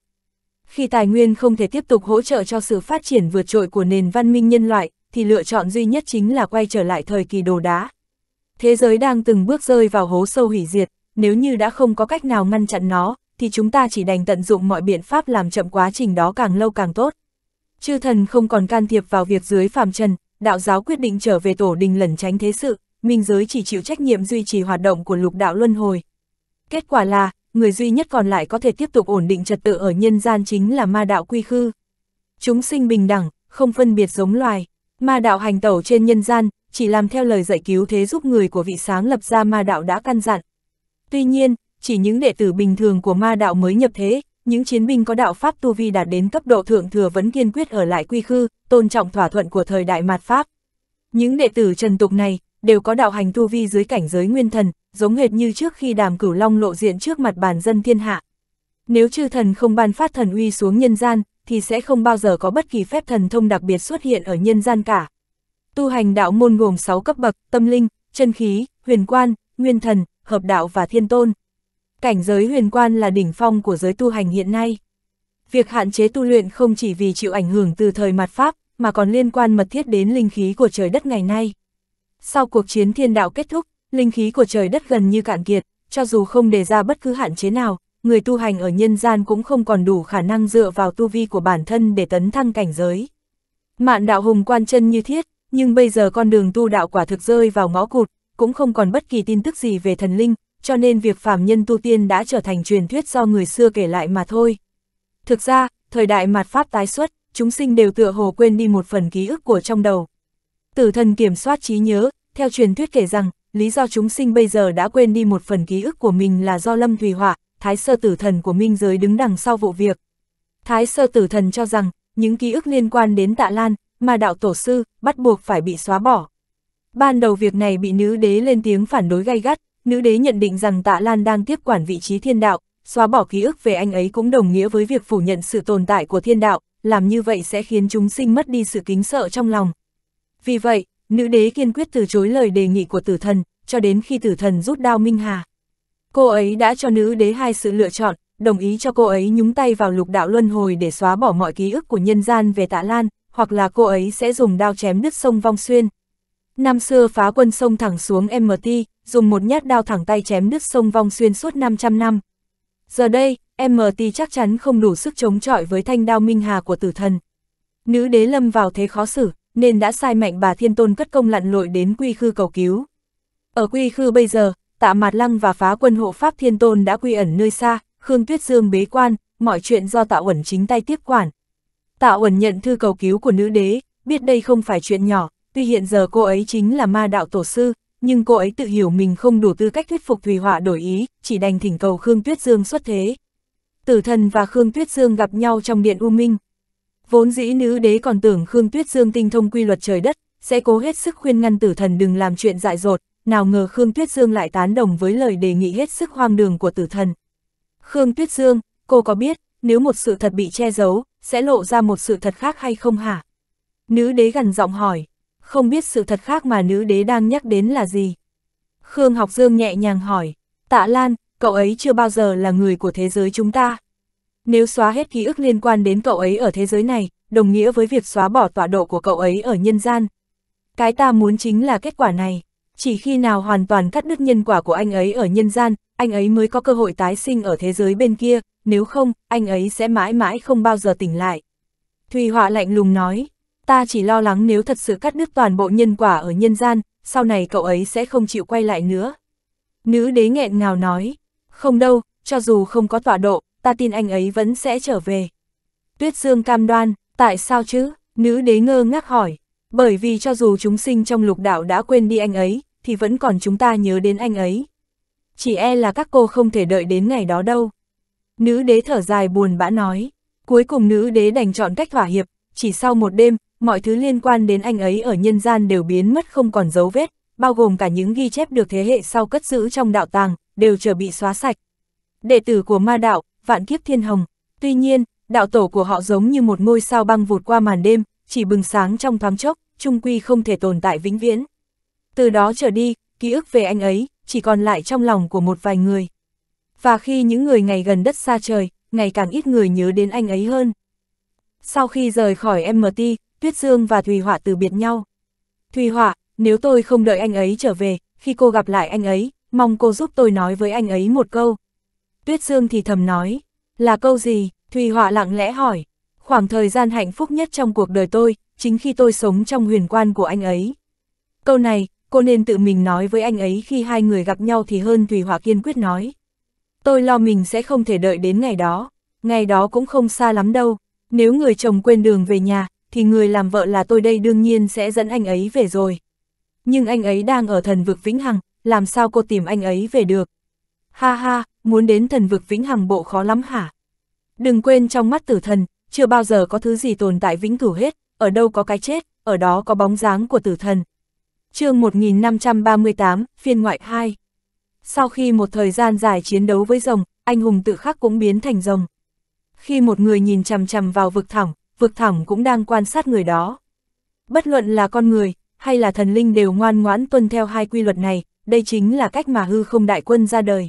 Speaker 1: Khi tài nguyên không thể tiếp tục hỗ trợ cho sự phát triển vượt trội của nền văn minh nhân loại, thì lựa chọn duy nhất chính là quay trở lại thời kỳ đồ đá. Thế giới đang từng bước rơi vào hố sâu hủy diệt, nếu như đã không có cách nào ngăn chặn nó, thì chúng ta chỉ đành tận dụng mọi biện pháp làm chậm quá trình đó càng lâu càng tốt chư thần không còn can thiệp vào việc dưới phàm trần, đạo giáo quyết định trở về tổ đình lẩn tránh thế sự, minh giới chỉ chịu trách nhiệm duy trì hoạt động của lục đạo luân hồi. Kết quả là, người duy nhất còn lại có thể tiếp tục ổn định trật tự ở nhân gian chính là ma đạo quy khư. Chúng sinh bình đẳng, không phân biệt giống loài, ma đạo hành tẩu trên nhân gian, chỉ làm theo lời dạy cứu thế giúp người của vị sáng lập ra ma đạo đã căn dặn. Tuy nhiên, chỉ những đệ tử bình thường của ma đạo mới nhập thế, những chiến binh có đạo Pháp tu vi đạt đến cấp độ thượng thừa vẫn kiên quyết ở lại quy khư, tôn trọng thỏa thuận của thời đại mạt Pháp. Những đệ tử trần tục này, đều có đạo hành tu vi dưới cảnh giới nguyên thần, giống hệt như trước khi đàm cửu long lộ diện trước mặt bàn dân thiên hạ. Nếu chư thần không ban phát thần uy xuống nhân gian, thì sẽ không bao giờ có bất kỳ phép thần thông đặc biệt xuất hiện ở nhân gian cả. Tu hành đạo môn gồm 6 cấp bậc, tâm linh, chân khí, huyền quan, nguyên thần, hợp đạo và thiên tôn. Cảnh giới huyền quan là đỉnh phong của giới tu hành hiện nay. Việc hạn chế tu luyện không chỉ vì chịu ảnh hưởng từ thời mặt Pháp, mà còn liên quan mật thiết đến linh khí của trời đất ngày nay. Sau cuộc chiến thiên đạo kết thúc, linh khí của trời đất gần như cạn kiệt, cho dù không đề ra bất cứ hạn chế nào, người tu hành ở nhân gian cũng không còn đủ khả năng dựa vào tu vi của bản thân để tấn thăng cảnh giới. Mạn đạo hùng quan chân như thiết, nhưng bây giờ con đường tu đạo quả thực rơi vào ngõ cụt, cũng không còn bất kỳ tin tức gì về thần linh, cho nên việc phàm nhân tu tiên đã trở thành truyền thuyết do người xưa kể lại mà thôi. Thực ra, thời đại mặt Pháp tái xuất, chúng sinh đều tựa hồ quên đi một phần ký ức của trong đầu. Tử thần kiểm soát trí nhớ, theo truyền thuyết kể rằng, lý do chúng sinh bây giờ đã quên đi một phần ký ức của mình là do Lâm Thùy Hỏa, Thái Sơ Tử Thần của Minh Giới đứng đằng sau vụ việc. Thái Sơ Tử Thần cho rằng, những ký ức liên quan đến Tạ Lan, mà đạo tổ sư, bắt buộc phải bị xóa bỏ. Ban đầu việc này bị nữ đế lên tiếng phản đối gay gắt, Nữ đế nhận định rằng Tạ Lan đang tiếp quản vị trí thiên đạo, xóa bỏ ký ức về anh ấy cũng đồng nghĩa với việc phủ nhận sự tồn tại của thiên đạo, làm như vậy sẽ khiến chúng sinh mất đi sự kính sợ trong lòng. Vì vậy, nữ đế kiên quyết từ chối lời đề nghị của tử thần, cho đến khi tử thần rút đao Minh Hà. Cô ấy đã cho nữ đế hai sự lựa chọn, đồng ý cho cô ấy nhúng tay vào lục đạo luân hồi để xóa bỏ mọi ký ức của nhân gian về tạ lan, hoặc là cô ấy sẽ dùng đao chém nứt sông Vong Xuyên, Năm xưa phá quân sông thẳng xuống MT, dùng một nhát đao thẳng tay chém đứt sông vong xuyên suốt 500 năm. Giờ đây, MT chắc chắn không đủ sức chống chọi với thanh đao minh hà của tử thần. Nữ đế lâm vào thế khó xử, nên đã sai mạnh bà thiên tôn cất công lặn lội đến quy khư cầu cứu. Ở quy khư bây giờ, tạ mạt lăng và phá quân hộ pháp thiên tôn đã quy ẩn nơi xa, Khương Tuyết Dương bế quan, mọi chuyện do tạ ẩn chính tay tiếp quản. Tạ ẩn nhận thư cầu cứu của nữ đế, biết đây không phải chuyện nhỏ, Tuy hiện giờ cô ấy chính là ma đạo tổ sư, nhưng cô ấy tự hiểu mình không đủ tư cách thuyết phục Thùy Họa đổi ý, chỉ đành thỉnh cầu Khương Tuyết Dương xuất thế. Tử thần và Khương Tuyết Dương gặp nhau trong điện U Minh. Vốn dĩ nữ đế còn tưởng Khương Tuyết Dương tinh thông quy luật trời đất, sẽ cố hết sức khuyên ngăn tử thần đừng làm chuyện dại dột, nào ngờ Khương Tuyết Dương lại tán đồng với lời đề nghị hết sức hoang đường của tử thần. Khương Tuyết Dương, cô có biết, nếu một sự thật bị che giấu, sẽ lộ ra một sự thật khác hay không hả? Nữ đế gần giọng hỏi không biết sự thật khác mà nữ đế đang nhắc đến là gì. Khương Học Dương nhẹ nhàng hỏi, tạ Lan, cậu ấy chưa bao giờ là người của thế giới chúng ta. Nếu xóa hết ký ức liên quan đến cậu ấy ở thế giới này, đồng nghĩa với việc xóa bỏ tọa độ của cậu ấy ở nhân gian. Cái ta muốn chính là kết quả này. Chỉ khi nào hoàn toàn cắt đứt nhân quả của anh ấy ở nhân gian, anh ấy mới có cơ hội tái sinh ở thế giới bên kia, nếu không, anh ấy sẽ mãi mãi không bao giờ tỉnh lại. Thùy Họa lạnh lùng nói, ta chỉ lo lắng nếu thật sự cắt đứt toàn bộ nhân quả ở nhân gian, sau này cậu ấy sẽ không chịu quay lại nữa. Nữ đế nghẹn ngào nói, không đâu, cho dù không có tọa độ, ta tin anh ấy vẫn sẽ trở về. Tuyết Dương cam đoan, tại sao chứ, nữ đế ngơ ngác hỏi, bởi vì cho dù chúng sinh trong lục đạo đã quên đi anh ấy, thì vẫn còn chúng ta nhớ đến anh ấy. Chỉ e là các cô không thể đợi đến ngày đó đâu. Nữ đế thở dài buồn bã nói, cuối cùng nữ đế đành chọn cách thỏa hiệp, chỉ sau một đêm, mọi thứ liên quan đến anh ấy ở nhân gian đều biến mất không còn dấu vết, bao gồm cả những ghi chép được thế hệ sau cất giữ trong đạo tàng, đều trở bị xóa sạch. Đệ tử của ma đạo, vạn kiếp thiên hồng, tuy nhiên, đạo tổ của họ giống như một ngôi sao băng vụt qua màn đêm, chỉ bừng sáng trong thoáng chốc, trung quy không thể tồn tại vĩnh viễn. Từ đó trở đi, ký ức về anh ấy, chỉ còn lại trong lòng của một vài người. Và khi những người ngày gần đất xa trời, ngày càng ít người nhớ đến anh ấy hơn. Sau khi rời khỏi MT, Tuyết Dương và Thùy Họa từ biệt nhau. Thùy Họa, nếu tôi không đợi anh ấy trở về, khi cô gặp lại anh ấy, mong cô giúp tôi nói với anh ấy một câu. Tuyết Dương thì thầm nói, là câu gì? Thùy Họa lặng lẽ hỏi. Khoảng thời gian hạnh phúc nhất trong cuộc đời tôi, chính khi tôi sống trong huyền quan của anh ấy. Câu này, cô nên tự mình nói với anh ấy khi hai người gặp nhau thì hơn Thùy Họa kiên quyết nói. Tôi lo mình sẽ không thể đợi đến ngày đó, ngày đó cũng không xa lắm đâu. Nếu người chồng quên đường về nhà, thì người làm vợ là tôi đây đương nhiên sẽ dẫn anh ấy về rồi. Nhưng anh ấy đang ở thần vực Vĩnh Hằng, làm sao cô tìm anh ấy về được? Ha ha, muốn đến thần vực Vĩnh Hằng bộ khó lắm hả? Đừng quên trong mắt tử thần, chưa bao giờ có thứ gì tồn tại vĩnh cửu hết, ở đâu có cái chết, ở đó có bóng dáng của tử thần. chương 1538, phiên ngoại 2 Sau khi một thời gian dài chiến đấu với rồng, anh hùng tự khắc cũng biến thành rồng. Khi một người nhìn chằm chằm vào vực thẳng, vực thẳm cũng đang quan sát người đó. Bất luận là con người, hay là thần linh đều ngoan ngoãn tuân theo hai quy luật này, đây chính là cách mà hư không đại quân ra đời.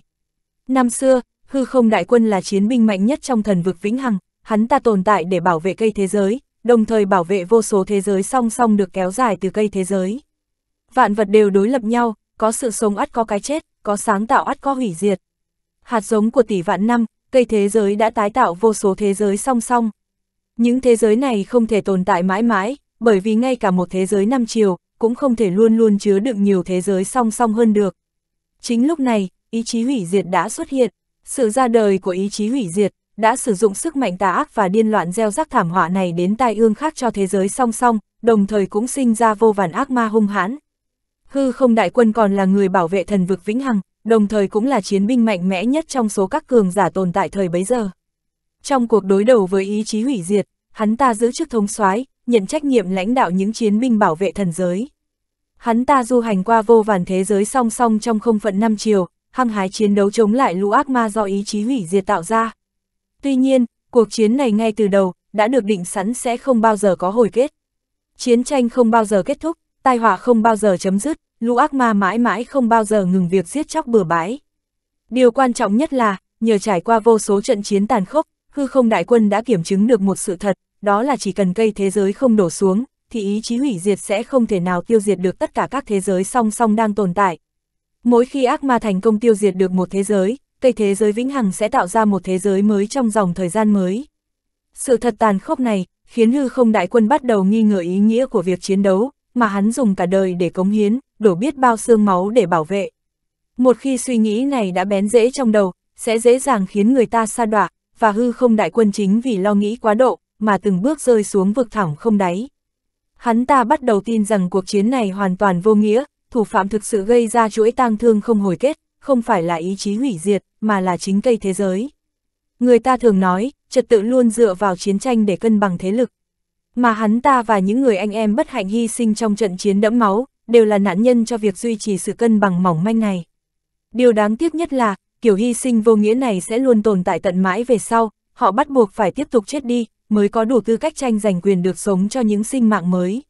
Speaker 1: Năm xưa, hư không đại quân là chiến binh mạnh nhất trong thần vực vĩnh hằng, hắn ta tồn tại để bảo vệ cây thế giới, đồng thời bảo vệ vô số thế giới song song được kéo dài từ cây thế giới. Vạn vật đều đối lập nhau, có sự sống ắt có cái chết, có sáng tạo ắt có hủy diệt. Hạt giống của tỷ vạn năm, cây thế giới đã tái tạo vô số thế giới song song. Những thế giới này không thể tồn tại mãi mãi, bởi vì ngay cả một thế giới năm chiều, cũng không thể luôn luôn chứa đựng nhiều thế giới song song hơn được. Chính lúc này, ý chí hủy diệt đã xuất hiện, sự ra đời của ý chí hủy diệt đã sử dụng sức mạnh tà ác và điên loạn gieo rắc thảm họa này đến tai ương khác cho thế giới song song, đồng thời cũng sinh ra vô vàn ác ma hung hãn. Hư không đại quân còn là người bảo vệ thần vực vĩnh hằng, đồng thời cũng là chiến binh mạnh mẽ nhất trong số các cường giả tồn tại thời bấy giờ. Trong cuộc đối đầu với ý chí hủy diệt, hắn ta giữ chức thống soái, nhận trách nhiệm lãnh đạo những chiến binh bảo vệ thần giới. Hắn ta du hành qua vô vàn thế giới song song trong không phận năm chiều, hăng hái chiến đấu chống lại lũ ác ma do ý chí hủy diệt tạo ra. Tuy nhiên, cuộc chiến này ngay từ đầu, đã được định sẵn sẽ không bao giờ có hồi kết. Chiến tranh không bao giờ kết thúc, tai họa không bao giờ chấm dứt, lũ ác ma mãi mãi không bao giờ ngừng việc giết chóc bừa bãi. Điều quan trọng nhất là, nhờ trải qua vô số trận chiến tàn khốc, hư không đại quân đã kiểm chứng được một sự thật, đó là chỉ cần cây thế giới không đổ xuống, thì ý chí hủy diệt sẽ không thể nào tiêu diệt được tất cả các thế giới song song đang tồn tại. Mỗi khi ác ma thành công tiêu diệt được một thế giới, cây thế giới vĩnh hằng sẽ tạo ra một thế giới mới trong dòng thời gian mới. Sự thật tàn khốc này, khiến hư không đại quân bắt đầu nghi ngờ ý nghĩa của việc chiến đấu, mà hắn dùng cả đời để cống hiến, đổ biết bao xương máu để bảo vệ. Một khi suy nghĩ này đã bén rễ trong đầu, sẽ dễ dàng khiến người ta sa đoạ và hư không đại quân chính vì lo nghĩ quá độ, mà từng bước rơi xuống vực thẳm không đáy. Hắn ta bắt đầu tin rằng cuộc chiến này hoàn toàn vô nghĩa, thủ phạm thực sự gây ra chuỗi tang thương không hồi kết, không phải là ý chí hủy diệt, mà là chính cây thế giới. Người ta thường nói, trật tự luôn dựa vào chiến tranh để cân bằng thế lực. Mà hắn ta và những người anh em bất hạnh hy sinh trong trận chiến đẫm máu, đều là nạn nhân cho việc duy trì sự cân bằng mỏng manh này. Điều đáng tiếc nhất là, kiểu hy sinh vô nghĩa này sẽ luôn tồn tại tận mãi về sau, họ bắt buộc phải tiếp tục chết đi, mới có đủ tư cách tranh giành quyền được sống cho những sinh mạng mới.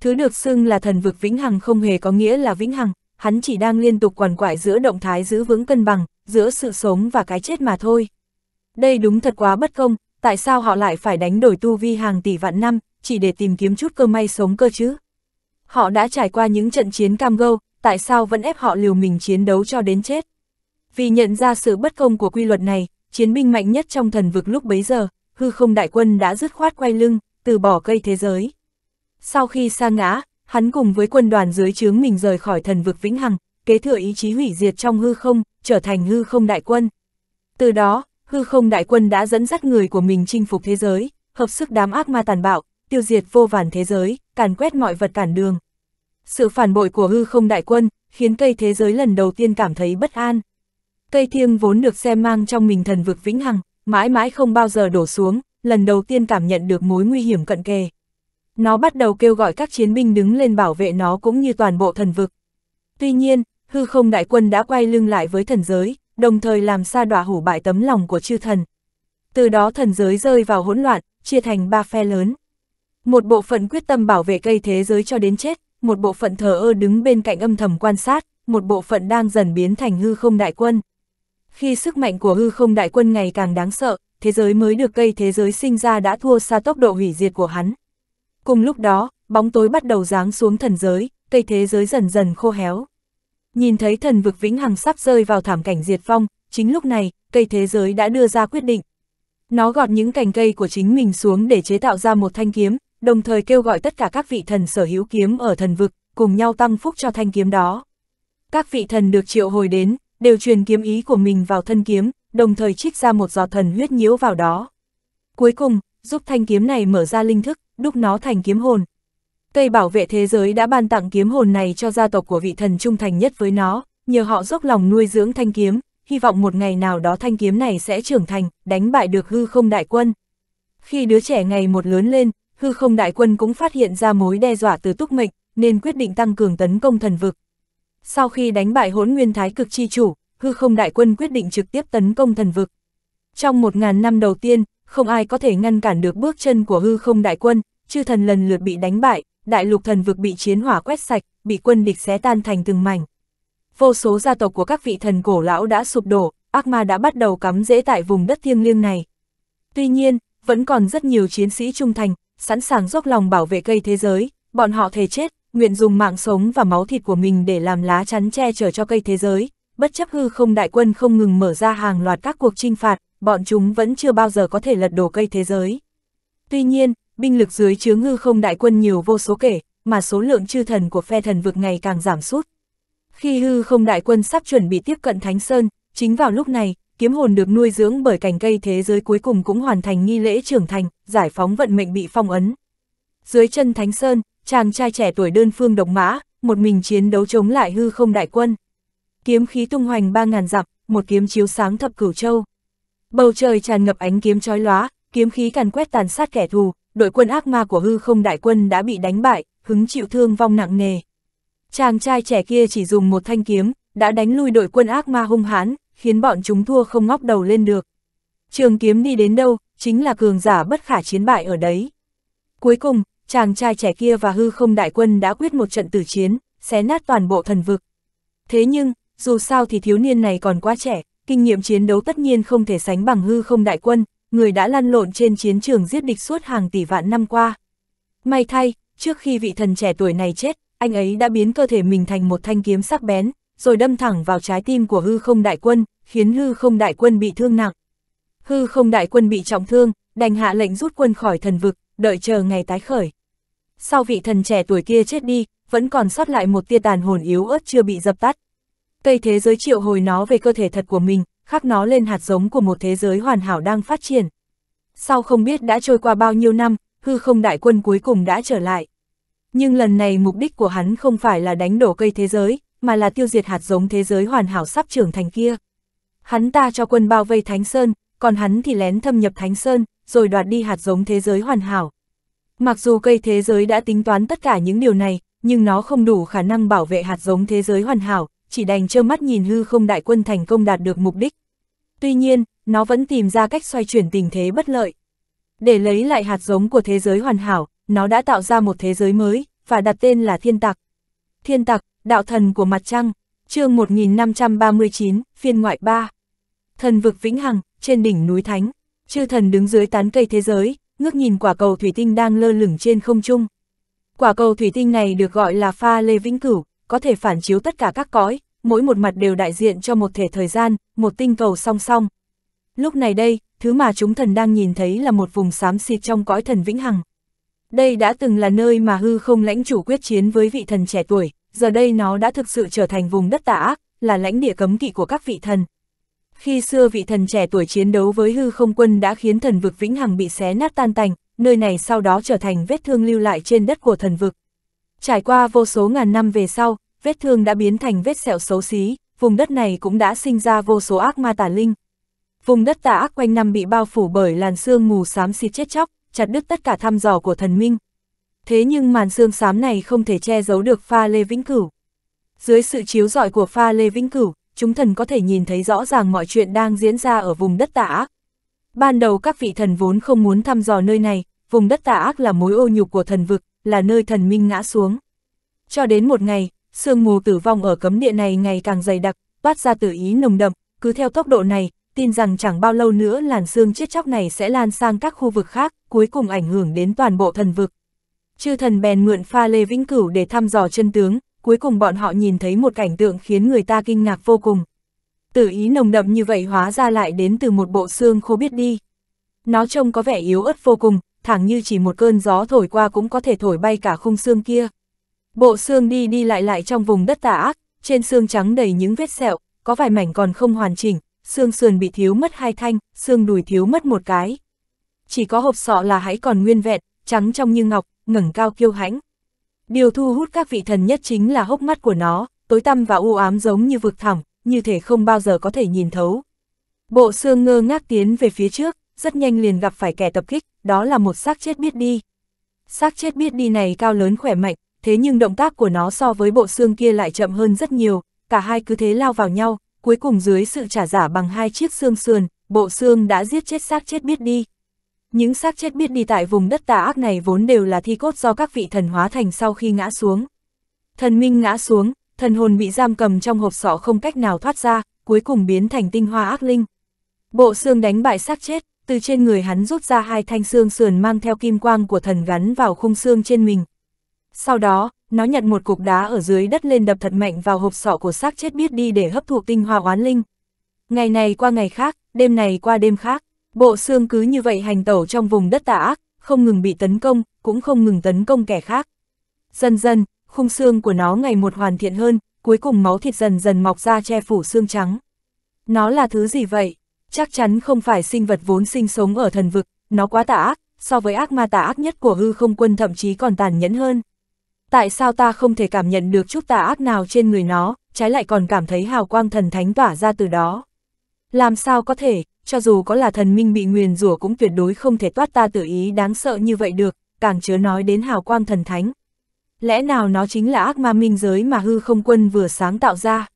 Speaker 1: Thứ được xưng là thần vực vĩnh hằng không hề có nghĩa là vĩnh hằng, hắn chỉ đang liên tục quằn quại giữa động thái giữ vững cân bằng, giữa sự sống và cái chết mà thôi. Đây đúng thật quá bất công, tại sao họ lại phải đánh đổi tu vi hàng tỷ vạn năm, chỉ để tìm kiếm chút cơ may sống cơ chứ? Họ đã trải qua những trận chiến cam go, tại sao vẫn ép họ liều mình chiến đấu cho đến chết? Vì nhận ra sự bất công của quy luật này, chiến binh mạnh nhất trong thần vực lúc bấy giờ, hư không đại quân đã dứt khoát quay lưng, từ bỏ cây thế giới. Sau khi sa ngã, hắn cùng với quân đoàn dưới trướng mình rời khỏi thần vực vĩnh hằng, kế thừa ý chí hủy diệt trong hư không, trở thành hư không đại quân. Từ đó, hư không đại quân đã dẫn dắt người của mình chinh phục thế giới, hợp sức đám ác ma tàn bạo, tiêu diệt vô vàn thế giới, càn quét mọi vật cản đường. Sự phản bội của hư không đại quân khiến cây thế giới lần đầu tiên cảm thấy bất an. Cây thiêng vốn được xem mang trong mình thần vực vĩnh hằng, mãi mãi không bao giờ đổ xuống, lần đầu tiên cảm nhận được mối nguy hiểm cận kề. Nó bắt đầu kêu gọi các chiến binh đứng lên bảo vệ nó cũng như toàn bộ thần vực. Tuy nhiên, hư không đại quân đã quay lưng lại với thần giới, đồng thời làm sa đọa hủ bại tấm lòng của chư thần. Từ đó thần giới rơi vào hỗn loạn, chia thành ba phe lớn. Một bộ phận quyết tâm bảo vệ cây thế giới cho đến chết, một bộ phận thờ ơ đứng bên cạnh âm thầm quan sát, một bộ phận đang dần biến thành hư không đại quân. Khi sức mạnh của hư không đại quân ngày càng đáng sợ, thế giới mới được cây thế giới sinh ra đã thua xa tốc độ hủy diệt của hắn. Cùng lúc đó, bóng tối bắt đầu giáng xuống thần giới, cây thế giới dần dần khô héo. Nhìn thấy thần vực vĩnh hằng sắp rơi vào thảm cảnh diệt vong, chính lúc này, cây thế giới đã đưa ra quyết định. Nó gọt những cành cây của chính mình xuống để chế tạo ra một thanh kiếm, đồng thời kêu gọi tất cả các vị thần sở hữu kiếm ở thần vực, cùng nhau tăng phúc cho thanh kiếm đó. Các vị thần được triệu hồi đến, đều truyền kiếm ý của mình vào thân kiếm, đồng thời trích ra một giò thần huyết nhiễu vào đó. Cuối cùng, giúp thanh kiếm này mở ra linh thức, đúc nó thành kiếm hồn. Cây bảo vệ thế giới đã ban tặng kiếm hồn này cho gia tộc của vị thần trung thành nhất với nó, nhờ họ dốc lòng nuôi dưỡng thanh kiếm, hy vọng một ngày nào đó thanh kiếm này sẽ trưởng thành, đánh bại được hư không đại quân. Khi đứa trẻ ngày một lớn lên, hư không đại quân cũng phát hiện ra mối đe dọa từ túc mệnh, nên quyết định tăng cường tấn công thần vực, sau khi đánh bại hốn nguyên thái cực chi chủ, hư không đại quân quyết định trực tiếp tấn công thần vực. Trong một ngàn năm đầu tiên, không ai có thể ngăn cản được bước chân của hư không đại quân, chư thần lần lượt bị đánh bại, đại lục thần vực bị chiến hỏa quét sạch, bị quân địch xé tan thành từng mảnh. Vô số gia tộc của các vị thần cổ lão đã sụp đổ, ác ma đã bắt đầu cắm rễ tại vùng đất thiêng liêng này. Tuy nhiên, vẫn còn rất nhiều chiến sĩ trung thành, sẵn sàng dốc lòng bảo vệ cây thế giới, bọn họ thề chết, nguyện dùng mạng sống và máu thịt của mình để làm lá chắn che chở cho cây thế giới, bất chấp hư không đại quân không ngừng mở ra hàng loạt các cuộc trinh phạt, bọn chúng vẫn chưa bao giờ có thể lật đổ cây thế giới. Tuy nhiên, binh lực dưới chướng hư không đại quân nhiều vô số kể, mà số lượng chư thần của phe thần vực ngày càng giảm sút. Khi hư không đại quân sắp chuẩn bị tiếp cận Thánh Sơn, chính vào lúc này, kiếm hồn được nuôi dưỡng bởi cành cây thế giới cuối cùng cũng hoàn thành nghi lễ trưởng thành, giải phóng vận mệnh bị phong ấn. Dưới chân Thánh Sơn, chàng trai trẻ tuổi đơn phương độc mã, một mình chiến đấu chống lại hư không đại quân. Kiếm khí tung hoành ba ngàn dặm, một kiếm chiếu sáng thập cửu châu. Bầu trời tràn ngập ánh kiếm chói lóa, kiếm khí càn quét tàn sát kẻ thù, đội quân ác ma của hư không đại quân đã bị đánh bại, hứng chịu thương vong nặng nề. Chàng trai trẻ kia chỉ dùng một thanh kiếm, đã đánh lui đội quân ác ma hung hãn, khiến bọn chúng thua không ngóc đầu lên được. Trường kiếm đi đến đâu, chính là cường giả bất khả chiến bại ở đấy. Cuối cùng, chàng trai trẻ kia và hư không đại quân đã quyết một trận tử chiến, xé nát toàn bộ thần vực. Thế nhưng, dù sao thì thiếu niên này còn quá trẻ, kinh nghiệm chiến đấu tất nhiên không thể sánh bằng hư không đại quân, người đã lăn lộn trên chiến trường giết địch suốt hàng tỷ vạn năm qua. May thay, trước khi vị thần trẻ tuổi này chết, anh ấy đã biến cơ thể mình thành một thanh kiếm sắc bén, rồi đâm thẳng vào trái tim của hư không đại quân, khiến hư không đại quân bị thương nặng. Hư không đại quân bị trọng thương, đành hạ lệnh rút quân khỏi thần vực, đợi chờ ngày tái khởi. Sau vị thần trẻ tuổi kia chết đi, vẫn còn sót lại một tia tàn hồn yếu ớt chưa bị dập tắt. Cây thế giới triệu hồi nó về cơ thể thật của mình, khắc nó lên hạt giống của một thế giới hoàn hảo đang phát triển. Sau không biết đã trôi qua bao nhiêu năm, hư không đại quân cuối cùng đã trở lại. Nhưng lần này mục đích của hắn không phải là đánh đổ cây thế giới, mà là tiêu diệt hạt giống thế giới hoàn hảo sắp trưởng thành kia. Hắn ta cho quân bao vây Thánh Sơn, còn hắn thì lén thâm nhập Thánh Sơn, rồi đoạt đi hạt giống thế giới hoàn hảo. Mặc dù cây thế giới đã tính toán tất cả những điều này, nhưng nó không đủ khả năng bảo vệ hạt giống thế giới hoàn hảo, chỉ đành trơ mắt nhìn hư không đại quân thành công đạt được mục đích. Tuy nhiên, nó vẫn tìm ra cách xoay chuyển tình thế bất lợi. Để lấy lại hạt giống của thế giới hoàn hảo, nó đã tạo ra một thế giới mới, và đặt tên là Thiên tặc. Thiên tặc, đạo thần của mặt trăng, chương 1539, phiên ngoại 3 thần vực vĩnh hằng, trên đỉnh núi thánh, chư thần đứng dưới tán cây thế giới, ngước nhìn quả cầu thủy tinh đang lơ lửng trên không trung. Quả cầu thủy tinh này được gọi là pha lê vĩnh cửu, có thể phản chiếu tất cả các cõi, mỗi một mặt đều đại diện cho một thể thời gian, một tinh cầu song song. Lúc này đây, thứ mà chúng thần đang nhìn thấy là một vùng xám xịt trong cõi thần vĩnh hằng. Đây đã từng là nơi mà hư không lãnh chủ quyết chiến với vị thần trẻ tuổi, giờ đây nó đã thực sự trở thành vùng đất tả, ác, là lãnh địa cấm kỵ của các vị thần, khi xưa vị thần trẻ tuổi chiến đấu với hư không quân đã khiến thần vực Vĩnh Hằng bị xé nát tan tành, nơi này sau đó trở thành vết thương lưu lại trên đất của thần vực. Trải qua vô số ngàn năm về sau, vết thương đã biến thành vết sẹo xấu xí, vùng đất này cũng đã sinh ra vô số ác ma tà linh. Vùng đất tà ác quanh năm bị bao phủ bởi làn sương mù xám xịt chết chóc, chặt đứt tất cả thăm dò của thần minh. Thế nhưng màn sương xám này không thể che giấu được pha lê vĩnh cửu. Dưới sự chiếu rọi của pha lê vĩnh cửu, chúng thần có thể nhìn thấy rõ ràng mọi chuyện đang diễn ra ở vùng đất tà ác. Ban đầu các vị thần vốn không muốn thăm dò nơi này, vùng đất tà ác là mối ô nhục của thần vực, là nơi thần minh ngã xuống. Cho đến một ngày, sương mù tử vong ở cấm địa này ngày càng dày đặc, toát ra tử ý nồng đậm, cứ theo tốc độ này, tin rằng chẳng bao lâu nữa làn sương chết chóc này sẽ lan sang các khu vực khác, cuối cùng ảnh hưởng đến toàn bộ thần vực. Chư thần bèn mượn pha lê vĩnh cửu để thăm dò chân tướng, cuối cùng bọn họ nhìn thấy một cảnh tượng khiến người ta kinh ngạc vô cùng. Tử ý nồng đậm như vậy hóa ra lại đến từ một bộ xương khô biết đi. Nó trông có vẻ yếu ớt vô cùng, thẳng như chỉ một cơn gió thổi qua cũng có thể thổi bay cả khung xương kia. Bộ xương đi đi lại lại trong vùng đất tà ác, trên xương trắng đầy những vết sẹo, có vài mảnh còn không hoàn chỉnh, xương sườn bị thiếu mất hai thanh, xương đùi thiếu mất một cái. Chỉ có hộp sọ là hãy còn nguyên vẹn, trắng trong như ngọc, ngẩng cao kiêu hãnh. Điều thu hút các vị thần nhất chính là hốc mắt của nó, tối tăm và u ám giống như vực thẳm, như thể không bao giờ có thể nhìn thấu. Bộ xương ngơ ngác tiến về phía trước, rất nhanh liền gặp phải kẻ tập kích, đó là một xác chết biết đi. Xác chết biết đi này cao lớn khỏe mạnh, thế nhưng động tác của nó so với bộ xương kia lại chậm hơn rất nhiều, cả hai cứ thế lao vào nhau, cuối cùng dưới sự trả giả bằng hai chiếc xương sườn, bộ xương đã giết chết xác chết biết đi. Những xác chết biết đi tại vùng đất tà ác này vốn đều là thi cốt do các vị thần hóa thành sau khi ngã xuống. Thần minh ngã xuống, thần hồn bị giam cầm trong hộp sọ không cách nào thoát ra, cuối cùng biến thành tinh hoa ác linh. Bộ xương đánh bại xác chết, từ trên người hắn rút ra hai thanh xương sườn mang theo kim quang của thần gắn vào khung xương trên mình. Sau đó, nó nhặt một cục đá ở dưới đất lên đập thật mạnh vào hộp sọ của xác chết biết đi để hấp thụ tinh hoa oán linh. Ngày này qua ngày khác, đêm này qua đêm khác. Bộ xương cứ như vậy hành tẩu trong vùng đất tà ác, không ngừng bị tấn công, cũng không ngừng tấn công kẻ khác. Dần dần, khung xương của nó ngày một hoàn thiện hơn, cuối cùng máu thịt dần dần mọc ra che phủ xương trắng. Nó là thứ gì vậy? Chắc chắn không phải sinh vật vốn sinh sống ở thần vực, nó quá tà ác, so với ác ma tà ác nhất của hư không quân thậm chí còn tàn nhẫn hơn. Tại sao ta không thể cảm nhận được chút tà ác nào trên người nó, trái lại còn cảm thấy hào quang thần thánh tỏa ra từ đó? Làm sao có thể, cho dù có là thần minh bị nguyền rủa cũng tuyệt đối không thể toát ta tự ý đáng sợ như vậy được, càng chớ nói đến hào quang thần thánh. Lẽ nào nó chính là ác ma minh giới mà hư không quân vừa sáng tạo ra?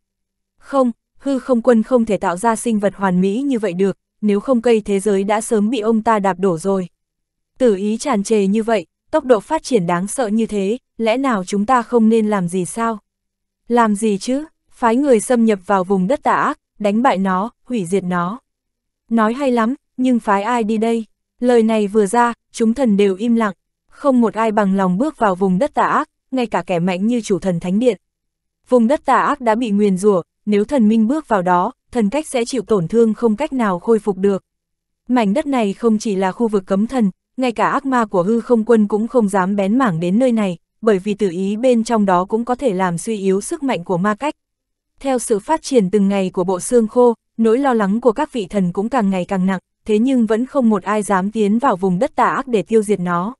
Speaker 1: Không, hư không quân không thể tạo ra sinh vật hoàn mỹ như vậy được, nếu không cây thế giới đã sớm bị ông ta đạp đổ rồi. Tử ý tràn trề như vậy, tốc độ phát triển đáng sợ như thế, lẽ nào chúng ta không nên làm gì sao? Làm gì chứ, phái người xâm nhập vào vùng đất tà ác, đánh bại nó, hủy diệt nó. Nói hay lắm, nhưng phái ai đi đây? Lời này vừa ra, chúng thần đều im lặng, không một ai bằng lòng bước vào vùng đất tà ác, ngay cả kẻ mạnh như chủ thần thánh điện. Vùng đất tà ác đã bị nguyền rủa, nếu thần minh bước vào đó, thần cách sẽ chịu tổn thương không cách nào khôi phục được. Mảnh đất này không chỉ là khu vực cấm thần, ngay cả ác ma của hư không quân cũng không dám bén mảng đến nơi này, bởi vì tự ý bên trong đó cũng có thể làm suy yếu sức mạnh của ma cách. Theo sự phát triển từng ngày của bộ xương khô, nỗi lo lắng của các vị thần cũng càng ngày càng nặng, thế nhưng vẫn không một ai dám tiến vào vùng đất tà ác để tiêu diệt nó.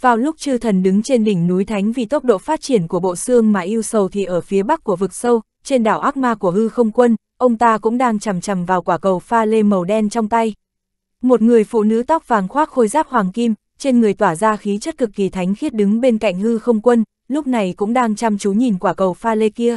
Speaker 1: Vào lúc chư thần đứng trên đỉnh núi Thánh vì tốc độ phát triển của bộ xương mà yêu sầu thì ở phía bắc của vực sâu, trên đảo ác ma của hư không quân, ông ta cũng đang chầm chầm vào quả cầu pha lê màu đen trong tay. Một người phụ nữ tóc vàng khoác khôi giáp hoàng kim, trên người tỏa ra khí chất cực kỳ thánh khiết đứng bên cạnh hư không quân, lúc này cũng đang chăm chú nhìn quả cầu pha lê kia.